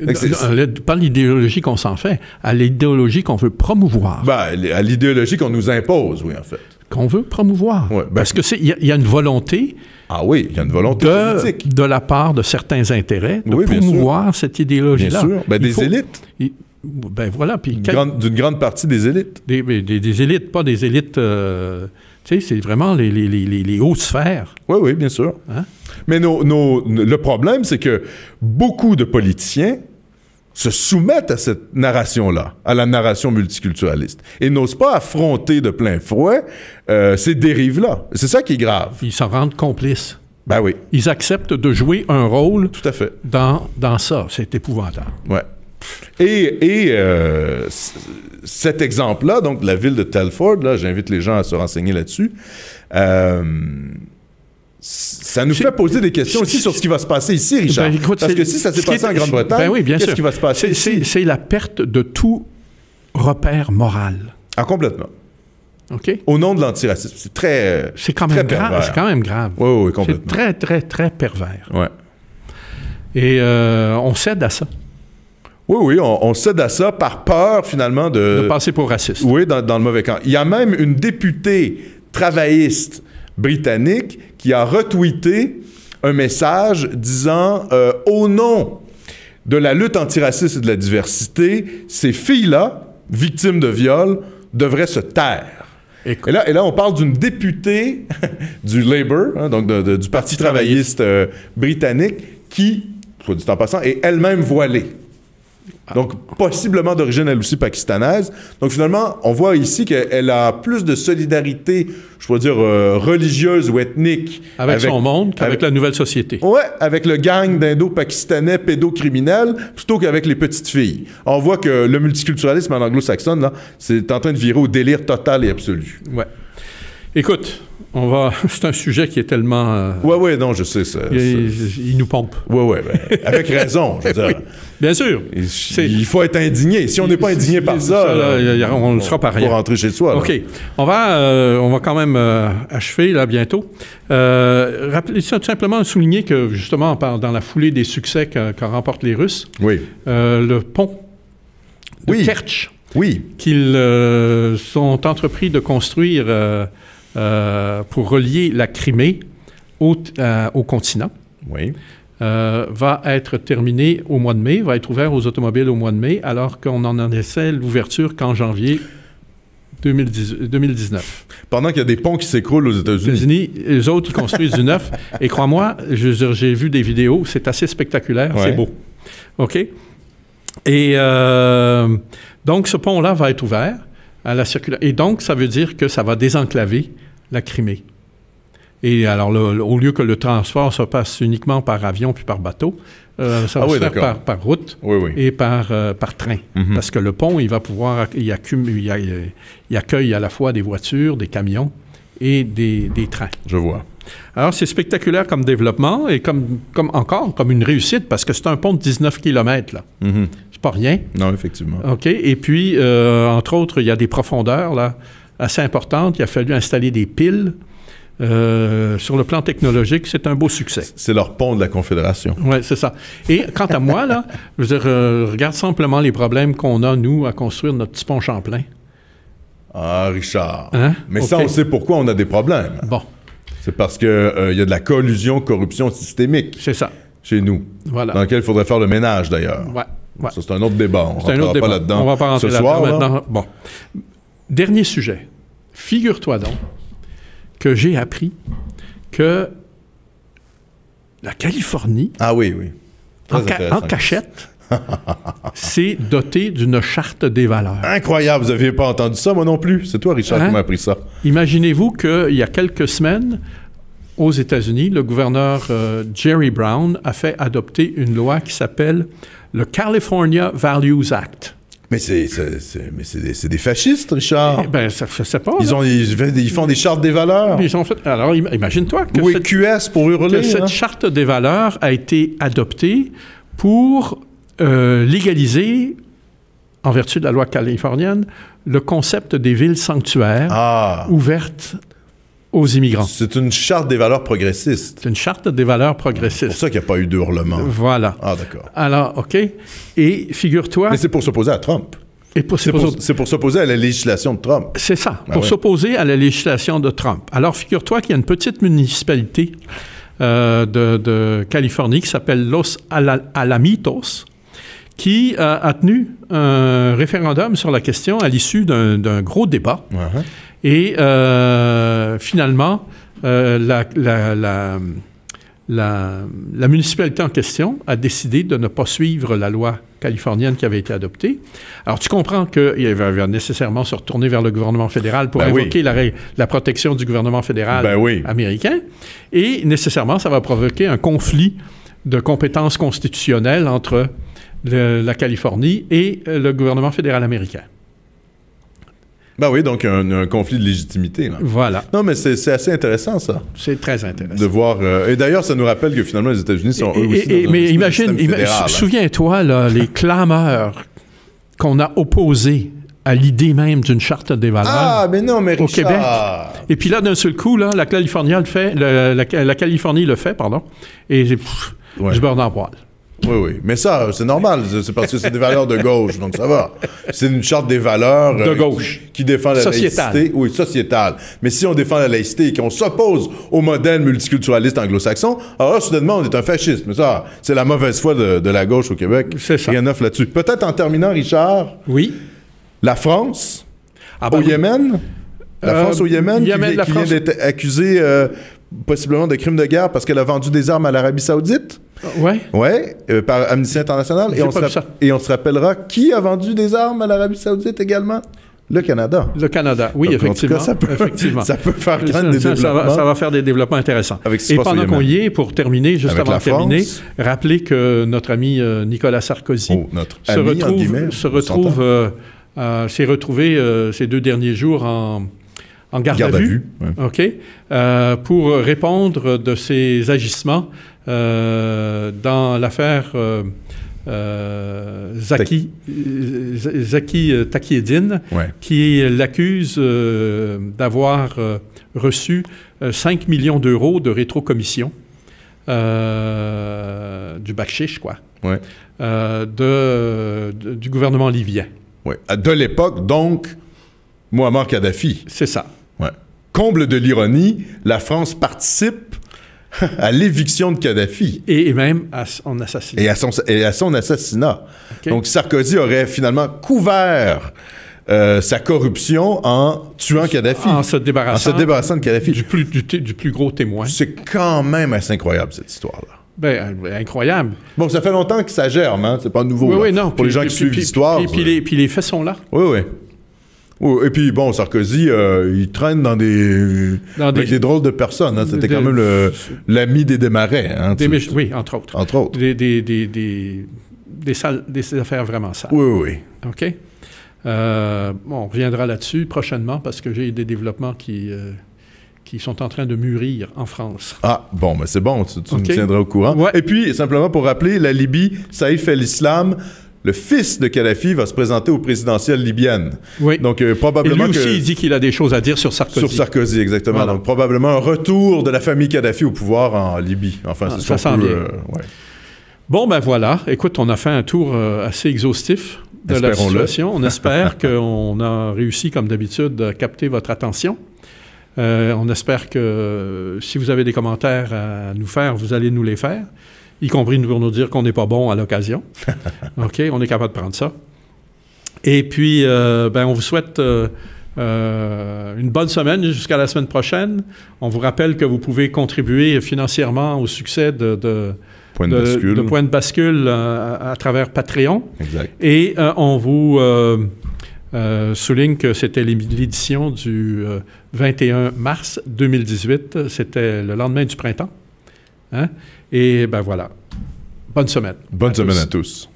Euh, pas l'idéologie qu'on s'en fait, à l'idéologie qu'on veut promouvoir. Ben, à l'idéologie qu'on nous impose, oui, en fait. Qu'on veut promouvoir. Ouais, ben Parce que c'est y, y, a une volonté. Ah oui, il y a une volonté de, politique. De la part de certains intérêts de promouvoir cette idéologie-là. Bien sûr. Ben, des élites. Ben voilà. Puis d'une, grande, partie des élites. Des, élites, pas des élites. Euh, tu sais, c'est vraiment les, les, hautes sphères. Oui, oui, bien sûr. Hein? Mais le problème, c'est que beaucoup de politiciens se soumettent à cette narration-là, à la narration multiculturaliste, et n'osent pas affronter de plein fouet euh, ces dérives-là. C'est ça qui est grave. Ils s'en rendent complices. Ben oui. Ils acceptent de jouer un rôle Tout à fait. Dans, dans ça. C'est épouvantable. Ouais. Et, euh, cet exemple-là, donc la ville de Telford, là, j'invite les gens à se renseigner là-dessus. Euh, ça nous fait poser des questions aussi sur ce qui va se passer ici, ben, Richard. Parce que si ça s'est passé en Grande-Bretagne, ben qu'est-ce qui va se passer C'est la perte de tout repère moral. Ah, complètement. Ok. Au nom de l'antiracisme. C'est très. C'est quand, même grave. C'est quand même grave. Oui, oui, complètement. C'est très, très, très pervers. Ouais. Et euh, on cède à ça. Oui, oui, on, cède à ça par peur, finalement, de... De passer pour raciste. Oui, dans, le mauvais camp. Il y a même une députée travailliste britannique qui a retweeté un message disant euh, au nom de la lutte antiraciste et de la diversité, ces filles-là, victimes de viol, devraient se taire. Et là, et là, on parle d'une députée du Labour, hein, donc du Parti travailliste euh, britannique, qui, soit dit en passant, est elle-même voilée. Ah. Donc, possiblement d'origine, elle aussi, pakistanaise. Donc, finalement, on voit ici qu'elle a plus de solidarité, je pourrais dire, euh, religieuse ou ethnique. Avec, son monde qu'avec la nouvelle société. Ouais, avec le gang d'indo-pakistanais pédocriminels plutôt qu'avec les petites filles. On voit que le multiculturalisme en anglo-saxonne, là, c'est en train de virer au délire total et absolu. Ouais. Écoute, on va. C'est un sujet qui est tellement. oui, euh, oui, non, je sais ça. Il, nous pompe. Oui, oui, ben, avec raison. Je veux dire. bien sûr. Il, faut être indigné. Si on n'est pas indigné par ça, on ne sera pas rien. Pour rentrer chez soi. Ok. On va, euh, on va quand même euh, achever là bientôt. rappelez tout simplement souligner que justement dans la foulée des succès qu'en remportent les Russes. Oui. le pont de Kerch. Oui. Qu'ils sont entrepris de construire euh, pour relier la Crimée au, euh, au continent. Oui. Euh, va être terminé au mois de mai, va être ouvert aux automobiles au mois de mai, alors qu'on en essaie l'ouverture qu'en janvier 2019. Pendant qu'il y a des ponts qui s'écroulent aux États-Unis. Les, autres, construisent du neuf. Et crois-moi, j'ai vu des vidéos, c'est assez spectaculaire, c'est beau. OK? Et donc, ce pont-là va être ouvert à la circulation. Et donc, ça veut dire que ça va désenclaver la Crimée. Et alors, au lieu que le transport se passe uniquement par avion puis par bateau, euh, ça ah va se faire par, route et par, euh, par train. Mm-hmm. Parce que le pont, il va pouvoir, il, il, accueille à la fois des voitures, des camions et des, trains. Je vois. Alors, c'est spectaculaire comme développement et comme, comme encore comme une réussite parce que c'est un pont de 19 km. Là. Mm-hmm pas rien. Non, effectivement. OK. Et puis, euh, entre autres, il y a des profondeurs là, assez importantes. Il a fallu installer des piles. Euh, sur le plan technologique, c'est un beau succès. C'est leur pont de la Confédération. Oui, c'est ça. Et quant à moi, là, je euh, regarde simplement les problèmes qu'on a, nous, à construire notre petit pont Champlain. Ah, Richard. Hein? Mais ça, on sait pourquoi on a des problèmes. Bon. C'est parce qu'il y a de la collusion, corruption systémique. C'est ça. Chez nous. Voilà. Dans lequel il faudrait faire le ménage, d'ailleurs. Ouais c'est un autre débat. On ne pas là-dedans. On va pas Ce là soir, maintenant. Bon. Dernier sujet. Figure-toi donc que j'ai appris que la Californie. Ah oui, oui. En, cachette. c'est dotée d'une charte des valeurs. Incroyable, vous n'aviez pas entendu ça, moi non plus. C'est toi, Richard, qui hein? m'a appris ça. Imaginez-vous qu'il y a quelques semaines, aux États-Unis, le gouverneur euh, Jerry Brown a fait adopter une loi qui s'appelle le California Values Act. Mais c'est des, fascistes, Richard. Eh ben, ça, je pas. Ils, ont, font des chartes des valeurs. fait, alors, imagine-toi que, cette, QS pour hurler, cette hein. charte des valeurs a été adoptée pour euh, légaliser, en vertu de la loi californienne, le concept des villes sanctuaires ah. ouvertes aux immigrants. C'est une charte des valeurs progressistes. C'est une charte des valeurs progressistes. C'est pour ça qu'il n'y a pas eu de Voilà. Ah, d'accord. Alors, OK. Et figure-toi. Mais c'est pour s'opposer à Trump. C'est pour s'opposer à la législation de Trump. C'est ça, ben pour s'opposer à la législation de Trump. Alors, figure-toi qu'il y a une petite municipalité euh, de, Californie qui s'appelle Los Alamitos, qui euh, a tenu un référendum sur la question à l'issue d'un gros débat. Uh-huh. Et euh, finalement, euh, la, municipalité en question a décidé de ne pas suivre la loi californienne qui avait été adoptée. Alors, tu comprends qu'il va nécessairement se retourner vers le gouvernement fédéral pour ben invoquer la, protection du gouvernement fédéral ben américain. Et nécessairement, ça va provoquer un conflit de compétences constitutionnelles entre la Californie et euh, le gouvernement fédéral américain. Ben oui, donc un, conflit de légitimité. Voilà. Non, mais c'est assez intéressant, ça. C'est très intéressant. De voir. Euh, et d'ailleurs, ça nous rappelle que finalement, les États-Unis sont eux aussi. mais imagine, hein. souviens-toi, les clameurs qu'on a opposées à l'idée même d'une charte des valeurs ah, mais non, mais au Québec. Et puis là, d'un seul coup, là, la, Californie le fait, la, Californie le fait, pardon, et je ouais. du beurre poil. Oui, oui. Mais ça, c'est normal. C'est parce que c'est des valeurs de gauche, donc ça va. C'est une charte des valeurs. De euh, gauche. Qui, défend la laïcité. Oui, sociétale. Mais si on défend la laïcité et qu'on s'oppose au modèle multiculturaliste anglo-saxon, alors là, soudainement, on est un fasciste. Mais ça, c'est la mauvaise foi de, la gauche au Québec. C'est ça. Rien neuf là-dessus. Peut-être en terminant, Richard. Oui. La France, ah au ben, Yémen. La euh, France au Yémen, qui, vient, d'être accusée euh, possiblement de crimes de guerre parce qu'elle a vendu des armes à l'Arabie Saoudite. Euh, ouais. Ouais, euh, par Amnesty International. Et on, se et on se rappellera qui a vendu des armes à l'Arabie Saoudite également. Le Canada. Le Canada, oui, effectivement, ça peut, ça faire des développements. Va, faire des développements intéressants. Et pendant qu'on y est, pour terminer, juste avant de terminer, rappelez que notre ami euh, Nicolas Sarkozy oh, se retrouve, s'est retrouvé ces deux derniers jours en en garde, à, vue, OK, euh, pour répondre de ses agissements euh, dans l'affaire euh, Zaki, Zaki Takiedine, qui l'accuse d'avoir reçu 5 millions d'euros de rétrocommission du Bakchich, quoi, de, du gouvernement libyen. Oui, de l'époque, donc, Mohamed Kadhafi. C'est ça. Comble de l'ironie, la France participe à l'éviction de Kadhafi. Et, même à son assassinat. Et à son, assassinat. Donc Sarkozy aurait finalement couvert euh, sa corruption en tuant Kadhafi. En se débarrassant, de Kadhafi. Du plus, gros témoin. C'est quand même assez incroyable, cette histoire-là. Ben, euh, incroyable. Bon, ça fait longtemps que ça germe, hein? C'est pas nouveau. Pour les gens qui suivent l'histoire. Et euh. puis les faits sont là. Oui, oui et puis, bon, Sarkozy, euh, il traîne dans des, Avec des drôles de personnes. Hein. C'était quand même l'ami des démarrais. Hein, des Oui, entre autres. Entre autres. Des, des, des, des affaires vraiment sales. Oui, oui, OK? Euh, bon, on reviendra là-dessus prochainement parce que j'ai des développements qui, euh, qui sont en train de mûrir en France. Ah, bon, mais ben, c'est bon, tu, tu me tiendras au courant. Et puis, simplement pour rappeler, la Libye, Saïf fait l'islam le fils de Kadhafi va se présenter aux présidentielles libyennes. Oui. Donc euh, probablement Et lui aussi, il dit qu'il a des choses à dire sur Sarkozy. Sur Sarkozy, exactement. Donc probablement un retour de la famille Kadhafi au pouvoir en Libye. Enfin, ah, c'est ça sent Bon, ben voilà. Écoute, on a fait un tour euh, assez exhaustif de la situation. On espère qu'on a réussi, comme d'habitude, à capter votre attention. Euh, on espère que si vous avez des commentaires à nous faire, vous allez nous les faire y compris pour nous dire qu'on n'est pas bon à l'occasion. OK, on est capable de prendre ça. Et puis, euh, ben, on vous souhaite euh, euh, une bonne semaine jusqu'à la semaine prochaine. On vous rappelle que vous pouvez contribuer financièrement au succès de, Point de, bascule, à, à, travers Patreon. Exact. Et on vous souligne que c'était l'édition du 21 mars 2018. C'était le lendemain du printemps. Hein? Et ben voilà. Bonne semaine. Bonne semaine à tous.